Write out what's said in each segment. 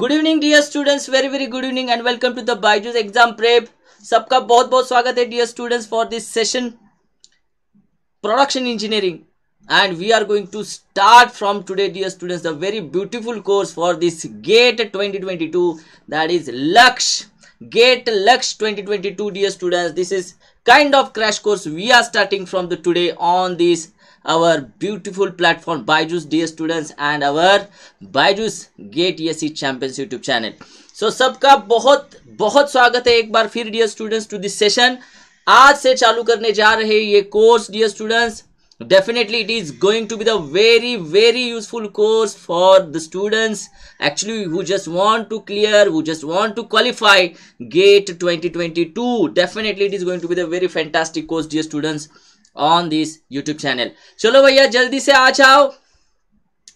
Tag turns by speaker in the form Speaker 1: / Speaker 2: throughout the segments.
Speaker 1: Good evening dear students very very good evening and welcome to the Byju's exam prep सबका बहुत बहुत स्वागत है dear students for this session production engineering and we are going to start from today dear students the very beautiful course for this gate 2022 that is lux gate lux 2022 dear students this is kind of crash course we are starting from the today on this our beautiful platform Byju's dear students and our Byju's Gate yes Champions YouTube channel. So sabka bahut bahut swagat hai ek bar fir dear students to this session. आज से चालू करने जा रहे ye course dear students definitely it is going to be the very very useful course for the students actually who just want to clear who just want to qualify gate 2022 definitely it is going to be the very fantastic course dear students on this YouTube channel चलो भैया जल्दी से आ जाओ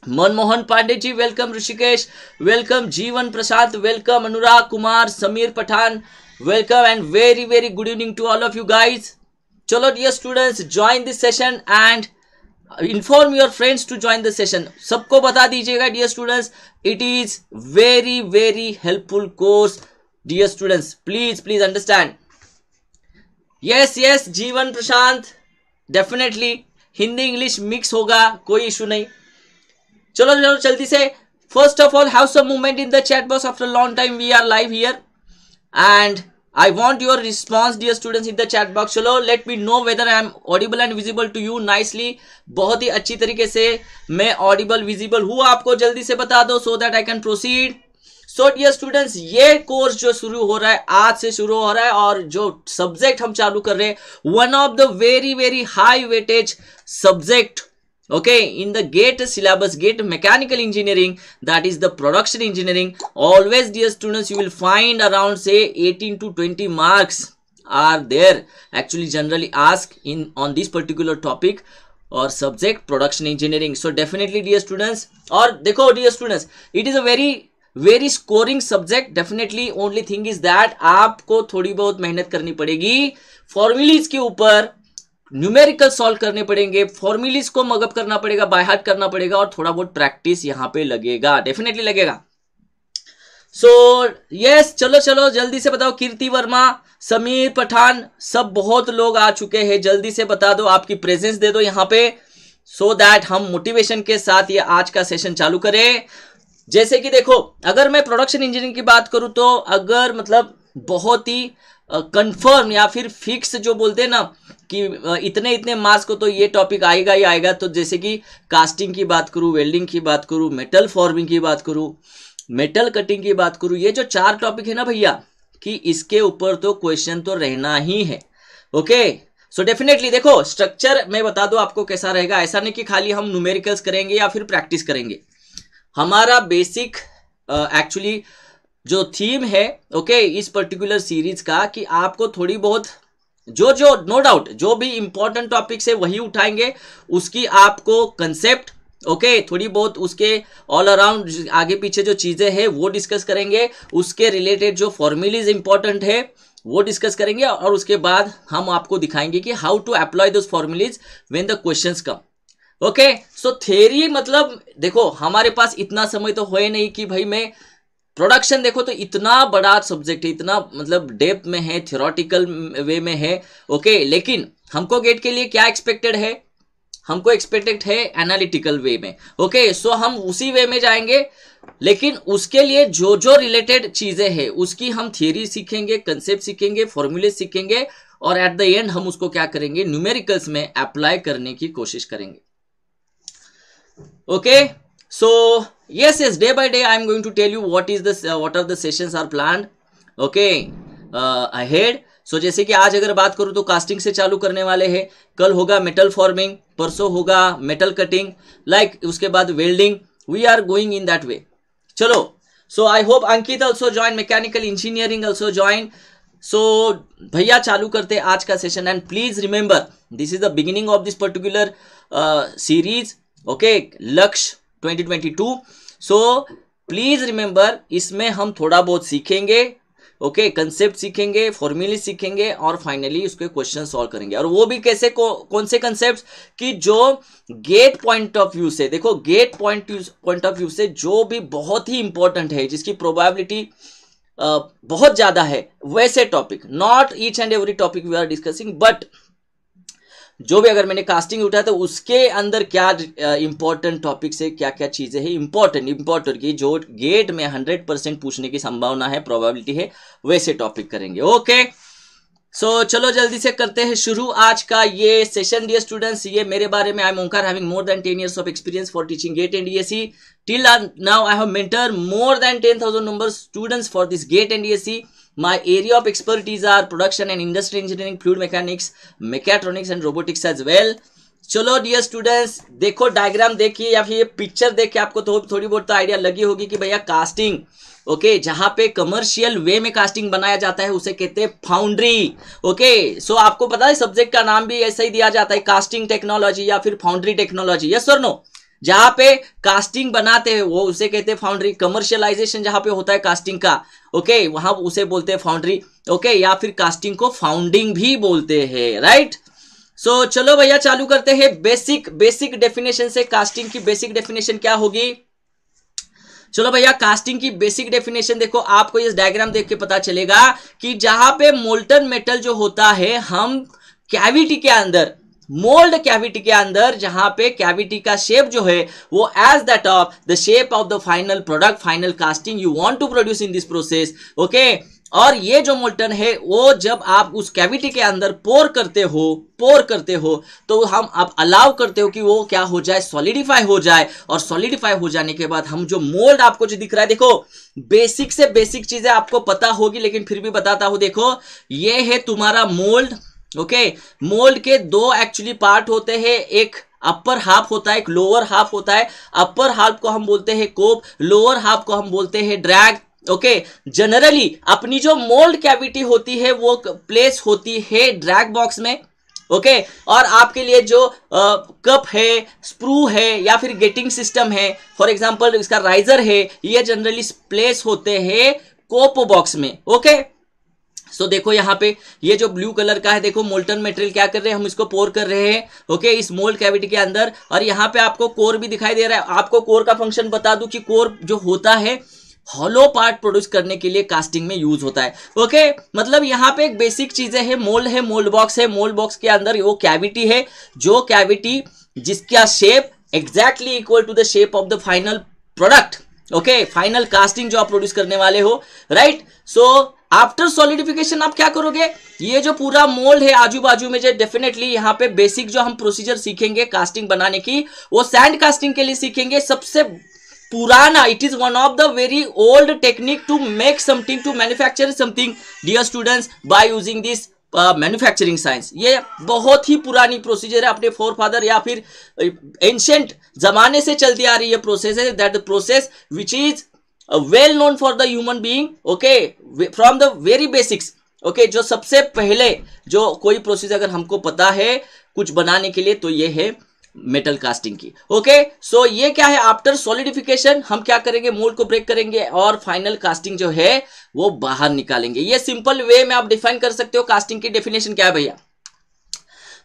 Speaker 1: Manmohan Pandey ji welcome Rishikesh welcome Jeevan Prasad welcome Anurag Kumar Sameer Pathan welcome and very very good evening to all of you guys चलो dear students join this session and inform your friends to join the session सबको बता दीजिएगा dear students it is very very helpful course dear students please please understand yes yes जीवन Prashant definitely Hindi English mix होगा कोई issue नहीं चलो चलो जल्दी से first of all have some movement in the chat box after long time we are live here and I want your response dear students in the chat box चलो let me know whether I am audible and visible to you nicely बहुत ही अच्छी तरीके से मैं Audible visible हूँ आपको जल्दी से बता दो so that I can proceed so dear students ये कोर्स जो शुरू हो रहा है आज से शुरू हो रहा है और जो सब्जेक्ट हम चालू कर रहे हैं one of the very very high weightage subject okay in the GATE syllabus GATE mechanical engineering that is the production engineering always dear students you will find around से eighteen to twenty marks are there actually generally ask in on this particular topic और subject production engineering so definitely dear students और देखो dear students it is a very very scoring subject definitely only thing is that आपको थोड़ी बहुत मेहनत करनी पड़ेगी formulae के ऊपर न्यूमेरिकल सॉल्व करने पड़ेंगे फॉर्मूलीज को मगअप करना पड़ेगा बाय करना पड़ेगा और थोड़ा बहुत प्रैक्टिस यहां पे लगेगा डेफिनेटली लगेगा सो so, यस yes, चलो चलो जल्दी से बताओ कीर्ति वर्मा समीर पठान सब बहुत लोग आ चुके हैं जल्दी से बता दो आपकी प्रेजेंस दे दो यहाँ पे सो so दैट हम मोटिवेशन के साथ ये आज का सेशन चालू करें जैसे कि देखो अगर मैं प्रोडक्शन इंजीनियरिंग की बात करूँ तो अगर मतलब बहुत ही कंफर्म या फिर फिक्स जो बोलते हैं ना कि इतने इतने मार्क्स को तो ये टॉपिक आएगा ही आएगा तो जैसे कि कास्टिंग की बात करूँ वेल्डिंग की बात करूँ मेटल फॉर्मिंग की बात करूँ मेटल कटिंग की बात करूँ ये जो चार टॉपिक है ना भैया कि इसके ऊपर तो क्वेश्चन तो रहना ही है ओके सो डेफिनेटली देखो स्ट्रक्चर मैं बता दो आपको कैसा रहेगा ऐसा नहीं कि खाली हम न्यूमेरिकल्स करेंगे या फिर प्रैक्टिस करेंगे हमारा बेसिक एक्चुअली uh, जो थीम है ओके okay, इस पर्टिकुलर सीरीज का कि आपको थोड़ी बहुत जो जो नो no डाउट जो भी इम्पोर्टेंट टॉपिक्स है वही उठाएंगे उसकी आपको कंसेप्ट ओके okay, थोड़ी बहुत उसके ऑल अराउंड आगे पीछे जो चीज़ें हैं वो डिस्कस करेंगे उसके रिलेटेड जो फॉर्मुलज इंपॉर्टेंट है वो डिस्कस करेंगे और उसके बाद हम आपको दिखाएंगे कि how to apply those formulae when the questions come okay so theory मतलब देखो हमारे पास इतना समय तो हो नहीं कि भाई मैं प्रोडक्शन देखो तो इतना बड़ा सब्जेक्ट है इतना मतलब डेप में है थियोरटिकल वे में है ओके लेकिन हमको गेट के लिए क्या एक्सपेक्टेड है हमको एक्सपेक्टेड है एनालिटिकल वे में ओके सो हम उसी वे में जाएंगे लेकिन उसके लिए जो जो रिलेटेड चीजें हैं उसकी हम थियोरी सीखेंगे कंसेप्ट सीखेंगे फॉर्मूले सीखेंगे और एट द एंड हम उसको क्या करेंगे न्यूमेरिकल्स में अप्लाई करने की कोशिश करेंगे okay so yes yes day by day i am going to tell you what is this uh, what are the sessions are planned okay uh, ahead so so, जैसे कि आज अगर बात करूं तो कास्टिंग से चालू करने वाले हैं कल होगा मेटल फॉर्मिंग परसों होगा मेटल कटिंग लाइक उसके बाद welding we are going in that way चलो so I hope Ankit also join mechanical engineering also join so भैया चालू करते आज का session and please remember this is the beginning of this particular series okay Lakshya 2022 so please remember इसमें हम थोड़ा बहुत सीखेंगे ओके okay, कंसेप्ट सीखेंगे फॉर्मूले सीखेंगे और फाइनली उसके क्वेश्चन सॉल्व करेंगे और वो भी कैसे कौ, कौन से कंसेप्ट कि जो गेट पॉइंट ऑफ व्यू से देखो GATE point point of view से जो भी बहुत ही इंपॉर्टेंट है जिसकी प्रोबेबिलिटी बहुत ज्यादा है वैसे topic not each and every topic we are discussing but जो भी अगर मैंने कास्टिंग उठाया तो उसके अंदर क्या इंपॉर्टेंट टॉपिक्स है क्या क्या चीज़ें हैं इंपॉर्टेंट इंपॉर्टेंट की जो गेट में हंड्रेड परसेंट पूछने की संभावना है प्रोबेबिलिटी है वैसे टॉपिक करेंगे ओके सो so, चलो जल्दी से करते हैं शुरू आज का ये सेशन डियर स्टूडेंट्स ये मेरे बारे में I am Omkar having more than ten years of experience for teaching GATE and DSC till now I have mentor more than ten thousand number students for this GATE and DSC My area of expertise are production and industry engineering, fluid mechanics, mechatronics and robotics as well. चलो dear students देखो diagram देखिए या फिर ये picture देखिए आपको तो थोड़ी बहुत तो आइडिया लगी होगी कि भैया कास्टिंग ओके okay, जहां पे कमर्शियल वे में कास्टिंग बनाया जाता है उसे कहते हैं फाउंड्री ओके सो आपको पता है सब्जेक्ट का नाम भी ऐसा ही दिया जाता है कास्टिंग टेक्नोलॉजी या फिर फाउंड्री टेक्नोलॉजी यस और नो जहां पे कास्टिंग बनाते हैं वो उसे कहते हैं फाउंड्री कमर्शियलाइजेशन जहां पे होता है कास्टिंग का ओके वहां उसे बोलते हैं फाउंड्री ओके या फिर कास्टिंग को फाउंडिंग भी बोलते हैं राइट सो चलो भैया चालू करते हैं बेसिक बेसिक डेफिनेशन से कास्टिंग की बेसिक डेफिनेशन क्या होगी चलो भैया कास्टिंग की बेसिक डेफिनेशन देखो आपको इस डायग्राम देख के पता चलेगा कि जहां पे मोल्टन मेटल जो होता है हम कैविटी के अंदर मोल्ड कैविटी के अंदर जहां पे कैविटी का शेप जो है वो as that of the shape of the final product final casting you want to produce in this process okay और ये जो मोल्टन है वो जब आप उस कैविटी के अंदर पोर करते हो पोर करते हो तो हम आप अलाउ करते हो कि वो क्या हो जाए सॉलिडिफाई हो जाए और सॉलिडिफाई हो जाने के बाद हम जो मोल्ड आपको जो दिख रहा है देखो बेसिक से बेसिक चीजें आपको पता होगी लेकिन फिर भी बताता हूं देखो ये है तुम्हारा मोल्ड ओके मोल्ड के दो एक्चुअली पार्ट होते हैं एक अपर हाफ होता है एक लोअर हाफ होता है अपर हाफ को हम बोलते हैं कोप लोअर हाफ को हम बोलते हैं ड्रैग ओके जनरली अपनी जो मोल्ड कैविटी होती है वो प्लेस होती है ड्रैग बॉक्स में ओके okay? और आपके लिए जो आ, कप है स्प्रू है या फिर गेटिंग सिस्टम है फॉर एग्जांपल इसका राइजर है ये जनरली प्लेस होते हैं कोप बॉक्स में ओके okay? सो देखो यहाँ पे ये जो ब्लू कलर का है देखो मोल्टन मेटेरियल क्या कर रहे हैं हम इसको पोर कर रहे हैं ओके इस मोल्ड कैविटी के अंदर और यहाँ पे आपको कोर भी दिखाई दे रहा है आपको कोर का फंक्शन बता दू कि कोर जो होता है हॉलो पार्ट प्रोड्यूस करने के लिए कास्टिंग में यूज होता है ओके मतलब यहाँ पे एक बेसिक चीजें है मोल्ड है मोल्ड बॉक्स है मोल्ड बॉक्स के अंदर वो कैविटी है जो कैविटी जिसका shape exactly equal to the shape of the final product okay final casting जो आप प्रोड्यूस करने वाले हो राइट सो आफ्टर सॉलिडिफिकेशन आप क्या करोगे ये जो पूरा मोल्ड है आजू बाजू में जो डेफिनेटली यहाँ पे बेसिक जो हम प्रोसीजर सीखेंगे कास्टिंग बनाने की वो सैंड कास्टिंग के लिए सीखेंगे सबसे पुराना it is one of the very old technique to make something to manufacture something dear students by using this manufacturing science ये बहुत ही पुरानी प्रोसीजर है अपने फोर फादर या फिर एंशेंट जमाने से चलती आ रही है प्रोसेस है that process which is well known for the human being okay from the very basics okay जो सबसे पहले जो कोई प्रोसेस अगर हमको पता है कुछ बनाने के लिए तो ये है मेटल कास्टिंग की ओके सो so, ये क्या है आफ्टर सॉलिडिफिकेशन हम क्या करेंगे मोल्ड को ब्रेक करेंगे और फाइनल कास्टिंग जो है वो बाहर निकालेंगे ये सिंपल वे में आप डिफाइन कर सकते हो कास्टिंग की डेफिनेशन क्या है भैया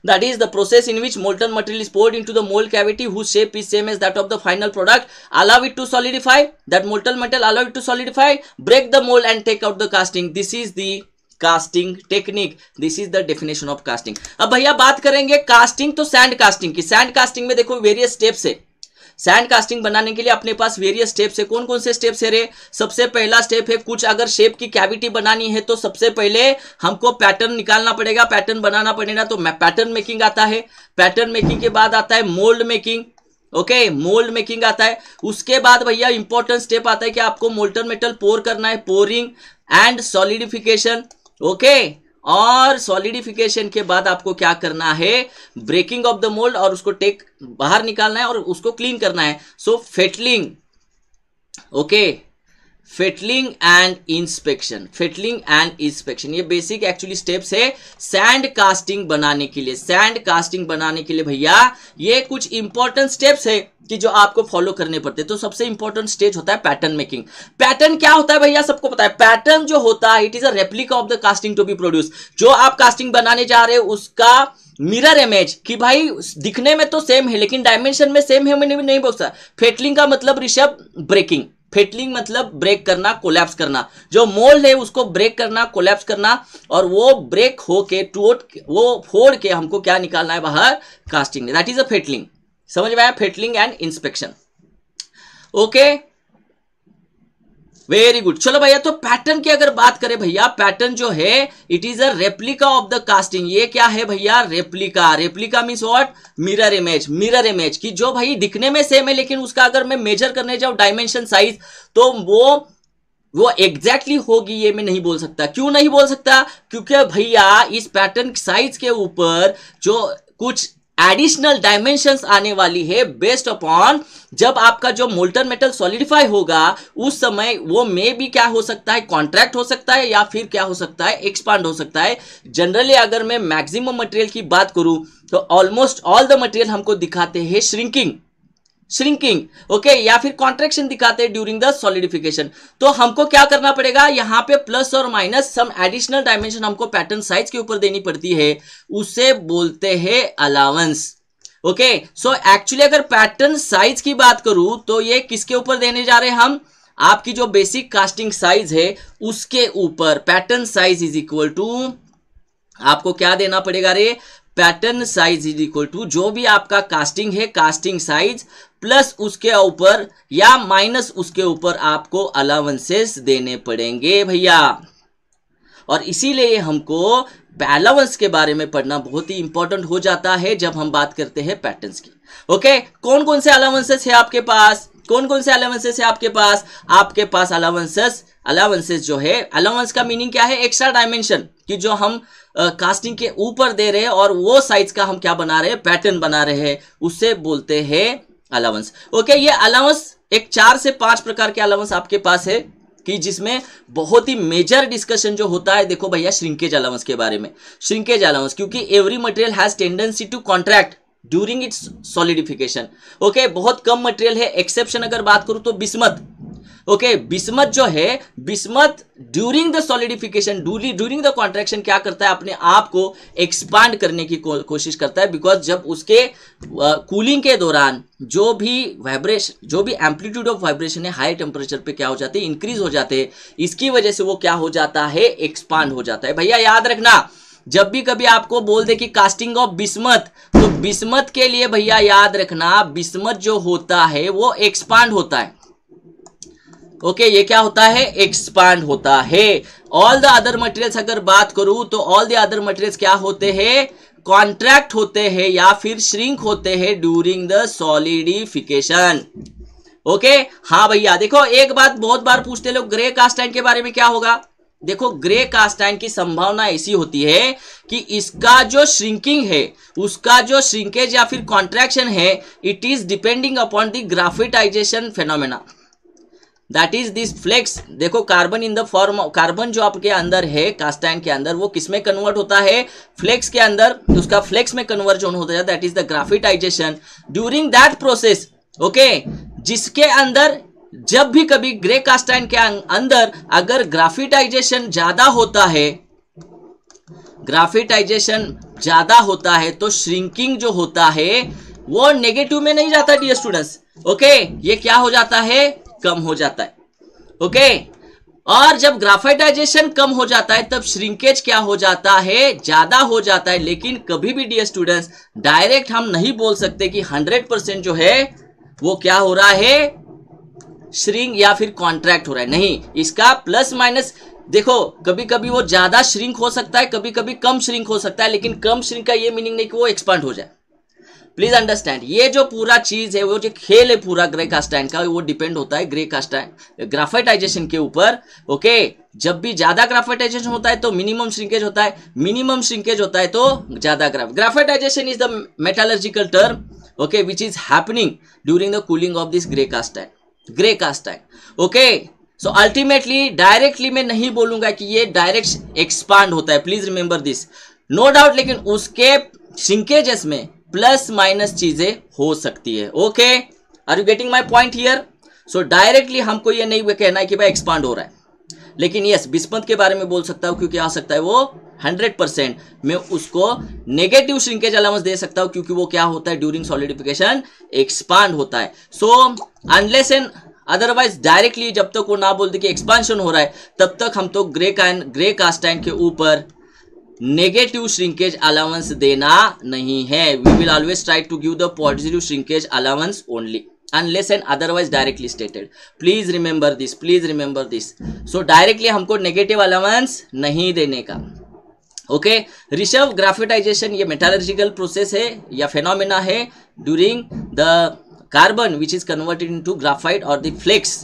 Speaker 1: that is the process in which molten material is poured into the mold cavity whose shape is same as that of the final product allow it to solidify that molten metal allow it to solidify break the mold and take out the casting this is the casting technique this is the definition of casting अब भैया बात करेंगे casting तो sand casting की sand casting में देखो various steps है sand casting बनाने के लिए अपने पास वेरियस स्टेप्स है कौन कौन से स्टेप्स है रे सबसे पहला स्टेप है कुछ अगर शेप की कैविटी बनानी है तो सबसे पहले हमको पैटर्न निकालना पड़ेगा पैटर्न बनाना पड़ेगा तो पैटर्न मेकिंग आता है पैटर्न मेकिंग के बाद आता है mould making okay mould making आता है उसके बाद भैया इंपॉर्टेंट स्टेप आता है कि आपको मोल्टन मेटल पोर करना है पोरिंग एंड सॉलिडिफिकेशन ओके और सॉलिडिफिकेशन के बाद आपको क्या करना है ब्रेकिंग ऑफ द मोल्ड और उसको टेक बाहर निकालना है और उसको क्लीन करना है so fettling okay okay. Fettling and inspection fettling and inspection ये बेसिक एक्चुअली स्टेप्स है सैंड कास्टिंग बनाने के लिए सैंड कास्टिंग बनाने के लिए भैया ये कुछ इंपॉर्टेंट स्टेप्स है कि जो आपको फॉलो करने पड़ते हैं तो सबसे इंपॉर्टेंट स्टेज होता है पैटर्न मेकिंग पैटर्न क्या होता है भैया सबको पता है पैटर्न जो होता है it is a replica of the casting to be produce जो आप कास्टिंग बनाने जा रहे हो उसका मिरर इमेज कि भाई दिखने में तो सेम है लेकिन डायमेंशन में सेम है मैंने नहीं बोल सकता फेटलिंग का मतलब ऋषभ ब्रेकिंग फेटलिंग मतलब ब्रेक करना कोलैप्स करना जो मोल्ड है उसको ब्रेक करना कोलैप्स करना और वो ब्रेक होके टूट वो फोड़ के हमको क्या निकालना है बाहर casting that is a fettling समझ में आया fettling and inspection okay very good चलो भैया तो पैटर्न की अगर बात करें भैया पैटर्न जो है it is a replica of the casting ये क्या है भैया replica replica mean what mirror image mirror image की जो भाई दिखने में सेम है लेकिन उसका अगर मैं मेजर करने जाऊं डायमेंशन साइज तो वो वो एग्जैक्टली exactly होगी ये मैं नहीं बोल सकता क्यों नहीं बोल सकता क्योंकि भैया इस पैटर्न साइज के ऊपर जो कुछ एडिशनल डायमेंशन आने वाली है बेस्ड अपॉन जब आपका जो मोल्टन मेटल सॉलिडिफाई होगा उस समय वो मे भी क्या हो सकता है कॉन्ट्रैक्ट हो सकता है या फिर क्या हो सकता है एक्सपांड हो सकता है जनरली अगर मैं मैक्सिमम मटेरियल की बात करूं तो ऑलमोस्ट ऑल द मटेरियल हमको दिखाते हैं श्रिंकिंग श्रिंकिंग ओके या फिर कॉन्ट्रेक्शन दिखाते हैं ड्यूरिंग द सॉलिडिफिकेशन तो हमको क्या करना पड़ेगा यहाँ पे प्लस और माइनस सम एडिशनल डायमेंशन हमको पैटर्न साइज के ऊपर देनी पड़ती है उसे बोलते हैं अलावेंस ओके सो एक्चुअली अगर पैटर्न साइज की बात करूं तो ये किसके ऊपर देने जा रहे हैं हम आपकी जो बेसिक कास्टिंग साइज है उसके ऊपर pattern size is equal to आपको क्या देना पड़ेगा रे pattern size is equal to जो भी आपका कास्टिंग है कास्टिंग साइज प्लस उसके ऊपर या माइनस उसके ऊपर आपको अलाउंसेस देने पड़ेंगे भैया और इसीलिए हमको बैलावंस के बारे में पढ़ना बहुत ही इंपॉर्टेंट हो जाता है जब हम बात करते हैं पैटर्न की ओके कौन कौन से अलाउंसेस है आपके पास कौन कौन से अलाउंसेस है आपके पास आपके पास अलाउंसेस अलाउंसेस जो है अलाउंस का मीनिंग क्या है एक्स्ट्रा डायमेंशन कि जो हम आ, कास्टिंग के ऊपर दे रहे हैं और वो साइज का हम क्या बना रहे हैं पैटर्न बना रहे हैं उससे बोलते हैं अलाउंस ओके ये अलाउंस एक चार से पांच प्रकार के अलाउंस आपके पास है कि जिसमें बहुत ही मेजर डिस्कशन जो होता है देखो भैया श्रिंकेज अलाउंस के बारे में श्रिंकेज अलाउंस क्योंकि every material has tendency to contract during its solidification okay बहुत कम मटेरियल है एक्सेप्शन अगर बात करूं तो बिस्मत ओके बिस्मत जो है bismuth during the solidification during the contraction क्या करता है अपने आप को एक्सपांड करने की को, कोशिश करता है बिकॉज जब उसके कूलिंग uh, के दौरान जो भी वाइब्रेशन जो भी एम्पलीट्यूड ऑफ वाइब्रेशन है हाई टेम्परेचर पे क्या हो जाते हैं इंक्रीज हो जाते हैं इसकी वजह से वो क्या हो जाता है एक्सपांड हो जाता है भैया याद रखना जब भी कभी आपको बोल दे कि कास्टिंग ऑफ बिस्मत तो बिस्मत के लिए भैया याद रखना बिस्मत जो होता है वो एक्सपांड होता है ओके ये क्या होता है एक्सपांड होता है ऑल द अदर मटेरियल्स अगर बात करूं तो ऑल द अदर मटेरियल्स क्या होते हैं कॉन्ट्रैक्ट होते हैं या फिर श्रिंक होते हैं ड्यूरिंग द सॉलिडिफिकेशन ओके हाँ भैया देखो एक बात बहुत बार पूछते लोग ग्रे कास्टाइन के बारे में क्या होगा देखो ग्रे कास्टाइन की संभावना ऐसी होती है कि इसका जो श्रिंकिंग है उसका जो श्रिंकेज या फिर कॉन्ट्रैक्शन है it is depending upon the graphitization phenomena that is this flakes देखो carbon in the form carbon जो आपके अंदर है कास्टैन के अंदर वो किसमें कन्वर्ट होता है फ्लेक्स के अंदर उसका फ्लेक्स में कन्वर्जन होता है that is the graphitization during that process okay जिसके अंदर जब भी कभी ग्रे कास्टाइन के अं, अंदर अगर ग्राफिटाइजेशन ज्यादा होता है ग्राफिटाइजेशन ज्यादा होता है तो श्रिंकिंग जो होता है वो नेगेटिव में नहीं जाता डियर स्टूडेंट्स ओके ये क्या हो जाता है कम हो जाता है ओके और जब ग्राफाइटाइजेशन कम हो जाता है तब श्रिंकेज क्या हो जाता है ज्यादा हो जाता है लेकिन कभी भी डियर स्टूडेंट्स डायरेक्ट हम नहीं बोल सकते कि 100 परसेंट जो है वो क्या हो रहा है श्रिंक या फिर कॉन्ट्रैक्ट हो रहा है नहीं इसका प्लस माइनस देखो कभी कभी वो ज्यादा श्रिंक हो सकता है कभी कभी कम श्रिंक हो सकता है लेकिन कम श्रिंक का ये मीनिंग नहीं कि वो एक्सपांड हो जाए प्लीज अंडरस्टैंड ये जो पूरा चीज है वो जो खेल है पूरा ग्रे कास्टाइन का वो डिपेंड होता है ग्रे कास्टाइन ग्राफाइटाइजेशन के ऊपर ओके जब भी ज्यादा ग्राफाइटाइजेशन होता है तो मिनिमम श्रिंकेज होता है मिनिमम श्रिंकेज होता है तो ज्यादा graph graphitization is the metallurgical term okay which is happening during the cooling of this grey cast iron grey cast iron okay so ultimately directly मैं नहीं बोलूंगा कि ये डायरेक्ट एक्सपांड होता है please remember this no doubt लेकिन उसके श्रिंकेजेस में प्लस माइनस चीजें हो सकती है okay are you getting my point here so directly हमको ये नहीं कहना है कि भाई एक्सपांड हो रहा है लेकिन यस बिस्पंत के बारे में बोल सकता हूं क्योंकि आ सकता है वो हंड्रेड परसेंट मैं उसको नेगेटिव श्रिंकेज अलाउंस दे सकता हूं क्योंकि वो क्या होता है ड्यूरिंग सॉलिडिफिकेशन एक्सपांड होता है so unless and otherwise directly जब तक वो ना बोल दे कि एक्सपांशन हो रहा है तब तक हम तो ग्रे का ग्रे कास्टाइन के ऊपर नेगेटिव श्रिंकेज अलाउंस देना नहीं है we will always try to give the positive shrinkage allowance only unless and otherwise directly stated please remember this please remember this so directly हमको नेगेटिव अलाउंस नहीं देने का ओके रिशर्व ग्राफिटाइजेशन ये मेटालर्जिकल प्रोसेस है या फेनोमिना है during the carbon which is converted in to graphite और the flakes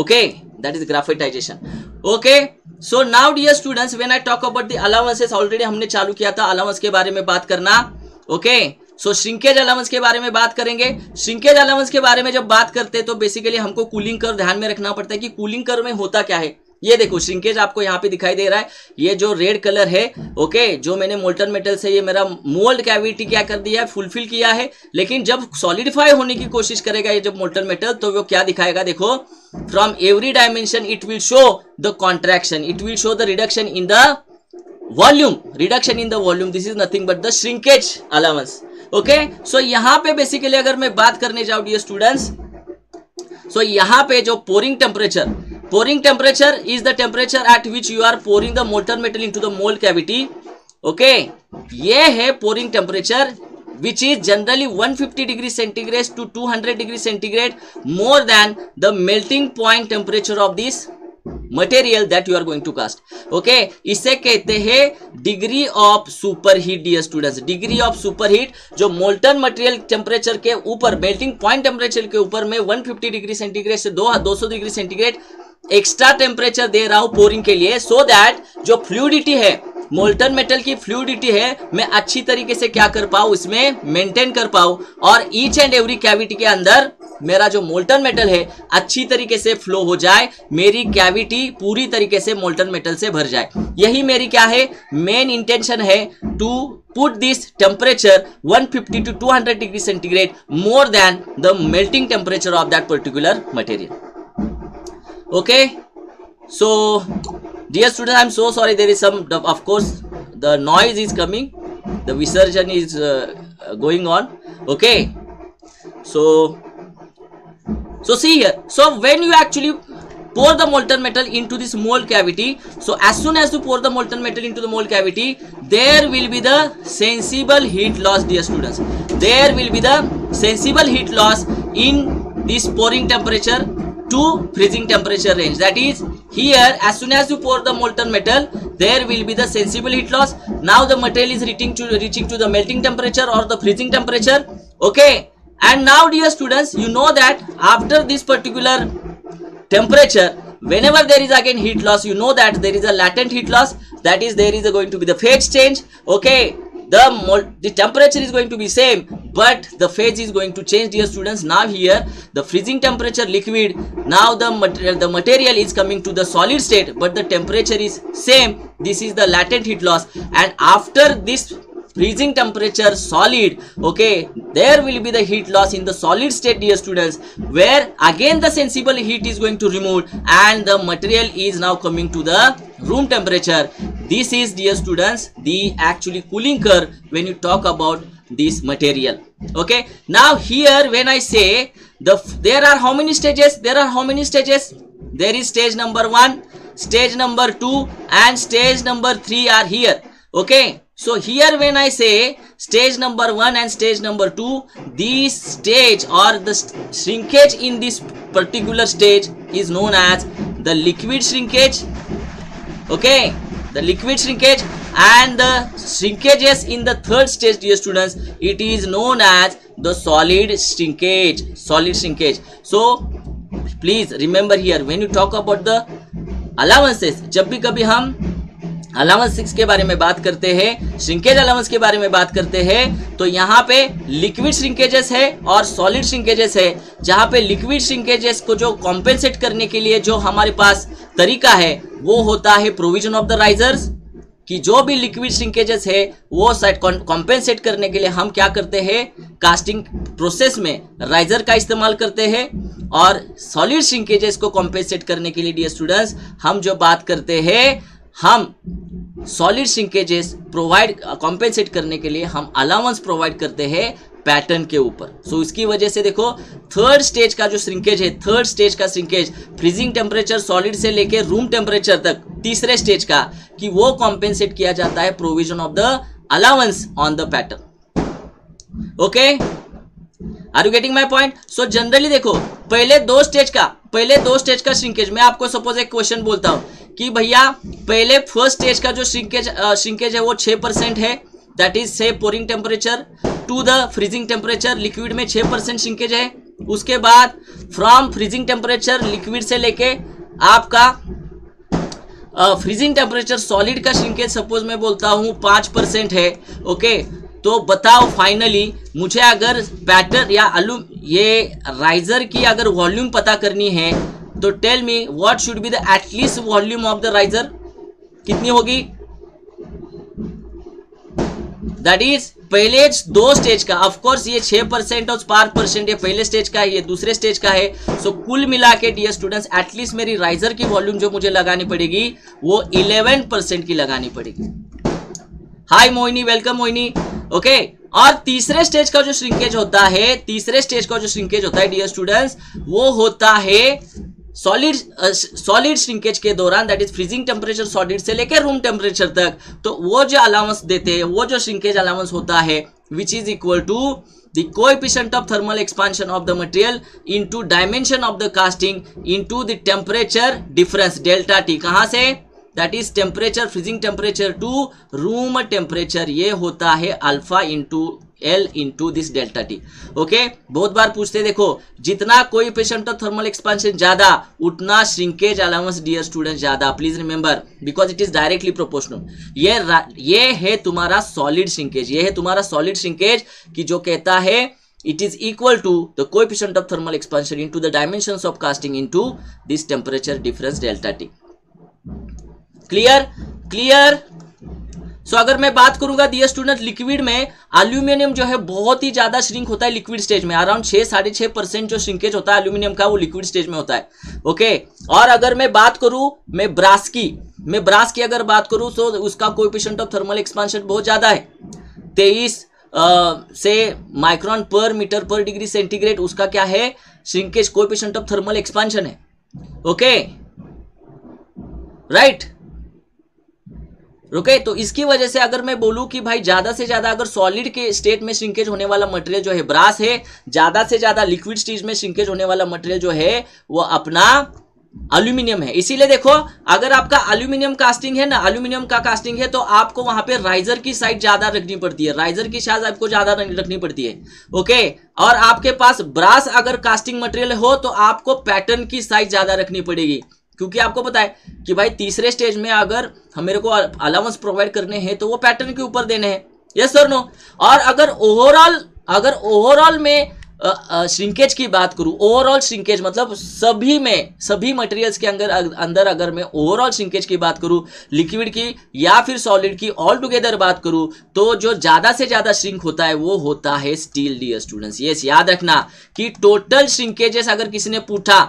Speaker 1: okay that is graphitization okay so now dear students when i talk about the allowances already हमने चालू किया था allowance के बारे में बात करना okay सो श्रिंकेज अलाउंस के बारे में बात करेंगे श्रिंकेज अलाउंस के बारे में जब बात करते हैं तो बेसिकली हमको कूलिंग कर ध्यान में रखना पड़ता है कि कूलिंग कर में होता क्या है ये देखो श्रिंकेज आपको यहाँ पे दिखाई दे रहा है ये जो रेड कलर है ओके जो मैंने मोल्टन मेटल से ये मेरा मोल्ड कैविटी क्या कर दिया है फुलफिल किया है लेकिन जब सॉलिडिफाई होने की कोशिश करेगा ये जब मोल्टन मेटल तो वो क्या दिखाएगा देखो from every dimension it will show the contraction it will show the reduction in the volume reduction in the volume this is nothing but the shrinkage allowance okay so यहाँ पे basically अगर मैं बात करने जाऊ स्टूडेंट्स सो यहाँ पे जो pouring temperature pouring temperature is the temperature at which you are pouring the molten metal into the mold cavity okay ye hai pouring temperature which is generally 150 degree centigrade to 200 degree centigrade more than the melting point temperature of this material that you are going to cast okay इसे कहते हैं degree of super heat dear students degree of super heat जो molten material temperature के ऊपर melting point temperature के ऊपर में 150 degree centigrade से दो 200 डिग्री सेंटीग्रेड एक्स्ट्रा टेम्परेचर दे रहा हूँ पोरिंग के लिए सो so दैट जो फ्लूडिटी है मोल्टन मेटल की फ्लूडिटी है मैं अच्छी तरीके से क्या कर पाऊ इसमें मेंटेन कर पाऊ और ईच एंड एवरी कैविटी के अंदर मेरा जो मोल्टन मेटल है अच्छी तरीके से फ्लो हो जाए मेरी कैविटी पूरी तरीके से मोल्टन मेटल से भर जाए यही मेरी क्या है मेन इंटेंशन है to put this temperature 150 fifty to 200 degree centigrade more than the melting temperature of that particular material okay so dear students i'm so sorry there is some of course the noise is coming the and is uh, uh, going on okay so so see here so when you actually pour the molten metal into this mold cavity so as soon as you pour the molten metal into the mold cavity there will be the sensible heat loss dear students there will be the sensible heat loss in this pouring temperature to freezing temperature range that is here as soon as you pour the molten metal there will be the sensible heat loss now the metal is reaching to reaching to the melting temperature or the freezing temperature okay and now dear students you know that after this particular temperature whenever there is again heat loss you know that there is a latent heat loss that is there is going to be the phase change okay the the temperature is going to be same but the phase is going to change dear students now here the freezing temperature liquid now the material the material is coming to the solid state but the temperature is same this is the latent heat loss and after this freezing temperature solid okay there will be the heat loss in the solid state dear students where again the sensible heat is going to remove and the material is now coming to the room temperature this is dear students the actually cooling curve when you talk about this material okay now here when i say the there are how many stages there are how many stages there is stage number 1 stage number 2 and stage number 3 are here okay so here when I say stage number 1 and stage number 2, this stage or the shrinkage in this particular stage is known as the liquid shrinkage. Okay, the liquid shrinkage and the shrinkages in the third stage dear students, it is known as the solid shrinkage, solid shrinkage. So please remember here when you talk about the allowances. Jab bhi कभी हम अलावंस six के बारे में बात करते हैं shrinkage अलावंस के बारे में बात करते हैं तो यहाँ पे लिक्विड श्रिंकेजेस है और सॉलिड श्रिंकेजेस है जहाँ पे लिक्विड श्रिंकेजेस को जो कॉम्पेंसेट करने के लिए जो हमारे पास तरीका है वो होता है प्रोविजन ऑफ द राइजर्स कि जो भी लिक्विड श्रिंकेजेस है वो कॉम्पेंसेट करने के लिए हम क्या करते हैं कास्टिंग प्रोसेस में राइजर का इस्तेमाल करते हैं और सॉलिड श्रिंकेजेस को कॉम्पेंसेट करने के लिए डियर स्टूडेंट्स हम जो बात करते हैं हम सॉलिड सिंकेजेस प्रोवाइड कॉम्पेंसेट करने के लिए हम अलाउंस प्रोवाइड करते हैं पैटर्न के ऊपर सो so, इसकी वजह से देखो थर्ड स्टेज का जो श्रिंकेज है थर्ड स्टेज का श्रिंकेज फ्रीजिंग टेम्परेचर सॉलिड से लेके रूम टेम्परेचर तक तीसरे स्टेज का कि वो कॉम्पेंसेट किया जाता है provision of the allowance on the pattern okay are you getting my point so generally देखो पहले दो स्टेज का पहले दो स्टेज का श्रिंकेज मैं आपको सपोज एक क्वेश्चन बोलता हूं कि भैया पहले फर्स्ट स्टेज का जो श्रिंकेज श्रिंकेज है वो छः परसेंट है दैट इज से pouring temperature to the freezing temperature liquid में छः परसेंट श्रिंकेज है उसके बाद फ्रॉम फ्रीजिंग टेम्परेचर लिक्विड से लेके आपका फ्रीजिंग टेम्परेचर सॉलिड का श्रिंकेज सपोज मैं बोलता हूँ पाँच परसेंट है ओके तो बताओ फाइनली मुझे अगर पैटर या आलू ये राइजर की अगर वॉल्यूम पता करनी है तो tell me what should be the at least volume of the riser कितनी होगी दैट इज पहले दो स्टेज का ऑफ कोर्स ये छह परसेंट और पांच परसेंट ये पहले स्टेज का है ये दूसरे स्टेज का है सो so, कुल मिला के डियर स्टूडेंट्स एटलीस्ट मेरी राइजर की वॉल्यूम जो मुझे लगानी पड़ेगी वो इलेवन परसेंट की लगानी पड़ेगी hi Mohini welcome Mohini okay और तीसरे स्टेज का जो श्रिंकेज होता है तीसरे स्टेज का जो श्रिंकेज होता है डियर स्टूडेंट्स वो होता है सॉलिड सॉलिड श्रिंकेज के दौरान that is freezing temperature solid से लेकर रूम टेम्परेचर तक तो वो जो अलाउंस देते हैं वो जो श्रिंकेज अलाउंस होता है which is equal to the coefficient of thermal expansion of the material into dimension of the casting into the temperature difference delta T कहां से that is temperature freezing temperature to room temperature ये होता है alpha into L into this delta T okay बहुत बार पूछते देखो जितना कोई पेशेंट ऑफ थर्मल एक्सपांशन ज्यादा उतना श्रिंकेज अलाउंस डियर स्टूडेंट ज्यादा please remember because it is directly proportional ये ये है तुम्हारा सॉलिड श्रिंकेज ये है तुम्हारा सॉलिड श्रिंकेज की जो कहता है it is equal to the coefficient of thermal expansion into the dimensions of casting into this temperature difference delta T clear clear so so, अगर मैं बात करूंगा दियर स्टूडेंट लिक्विड में एल्यूमिनियम जो है बहुत ही ज्यादा श्रिंक होता है लिक्विड स्टेज में अराउंड छह साढ़े छह परसेंट जो श्रिंकेज होता है एल्यूमिनियम का वो लिक्विड स्टेज में होता है ओके okay? और अगर मैं बात करूं मैं ब्रास की मैं ब्रास की अगर बात करूं तो उसका कोपिशंट ऑफ थर्मल एक्सपांशन बहुत ज्यादा है तेईस से माइक्रॉन पर मीटर पर डिग्री सेंटीग्रेड उसका क्या है shrinkage coefficient of thermal expansion है okay okay? Right right? Okay तो इसकी वजह से अगर मैं बोलूँ कि भाई ज़्यादा से ज़्यादा अगर सॉलिड के स्टेट में श्रिंकेज होने वाला मटेरियल जो है ब्रास है ज़्यादा से ज़्यादा लिक्विड स्टेज में श्रिंकेज होने वाला मटेरियल जो है वो अपना अल्यूमिनियम है इसीलिए देखो अगर आपका अल्यूमिनियम कास्टिंग है ना अल्यूमिनियम का कास्टिंग है तो आपको वहां पे राइजर की साइड ज्यादा रखनी पड़ती है राइजर की साइज आपको ज्यादा रखनी पड़ती है ओके और आपके पास ब्रास अगर कास्टिंग मटेरियल हो तो आपको पैटर्न की साइज ज्यादा रखनी पड़ेगी क्योंकि आपको पता है कि भाई तीसरे स्टेज में अगर हम मेरे को अलाउंस प्रोवाइड करने हैं तो वो पैटर्न के ऊपर देने हैं यस सर नो और अगर ओवरऑल अगर ओवरऑल में श्रिंकेज की बात करूं ओवरऑल श्रिंकेज मतलब सभी में सभी मटेरियल्स के अंदर अंदर अगर मैं ओवरऑल श्रिंकेज की बात करूं लिक्विड की या फिर सॉलिड की ऑल टुगेदर बात करूँ तो जो ज़्यादा से ज़्यादा श्रिंक होता है वो होता है स्टील डी स्टूडेंट्स यस याद रखना कि टोटल श्रिंकेजेस अगर किसी ने पूछा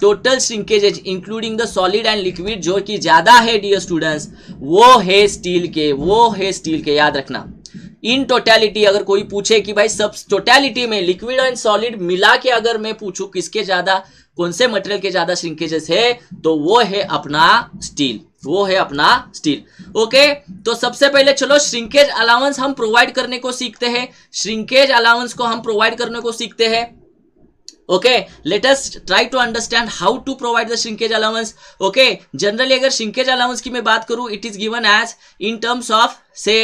Speaker 1: total shrinkages including the solid and liquid जो कि ज़्यादा है डी स्टूडेंट्स वो है स्टील के वो है स्टील के याद रखना इन टोटैलिटी अगर कोई पूछे कि भाई सब टोटैलिटी में लिक्विड एंड सॉलिड मिला के अगर मैं पूछूं किसके ज्यादा कौन से मटेरियल के ज्यादा श्रिंकेजेस है तो वो है अपना स्टील वो है अपना स्टील ओके तो सबसे पहले चलो श्रिंकेज अलाउंस हम प्रोवाइड करने को सीखते हैं श्रिंकेज अलाउंस को हम प्रोवाइड करने को सीखते हैं okay let us try to understand how to provide the shrinkage allowance okay generally अगर श्रिंकेज अलाउंस की मैं बात करूं it is given as in terms of say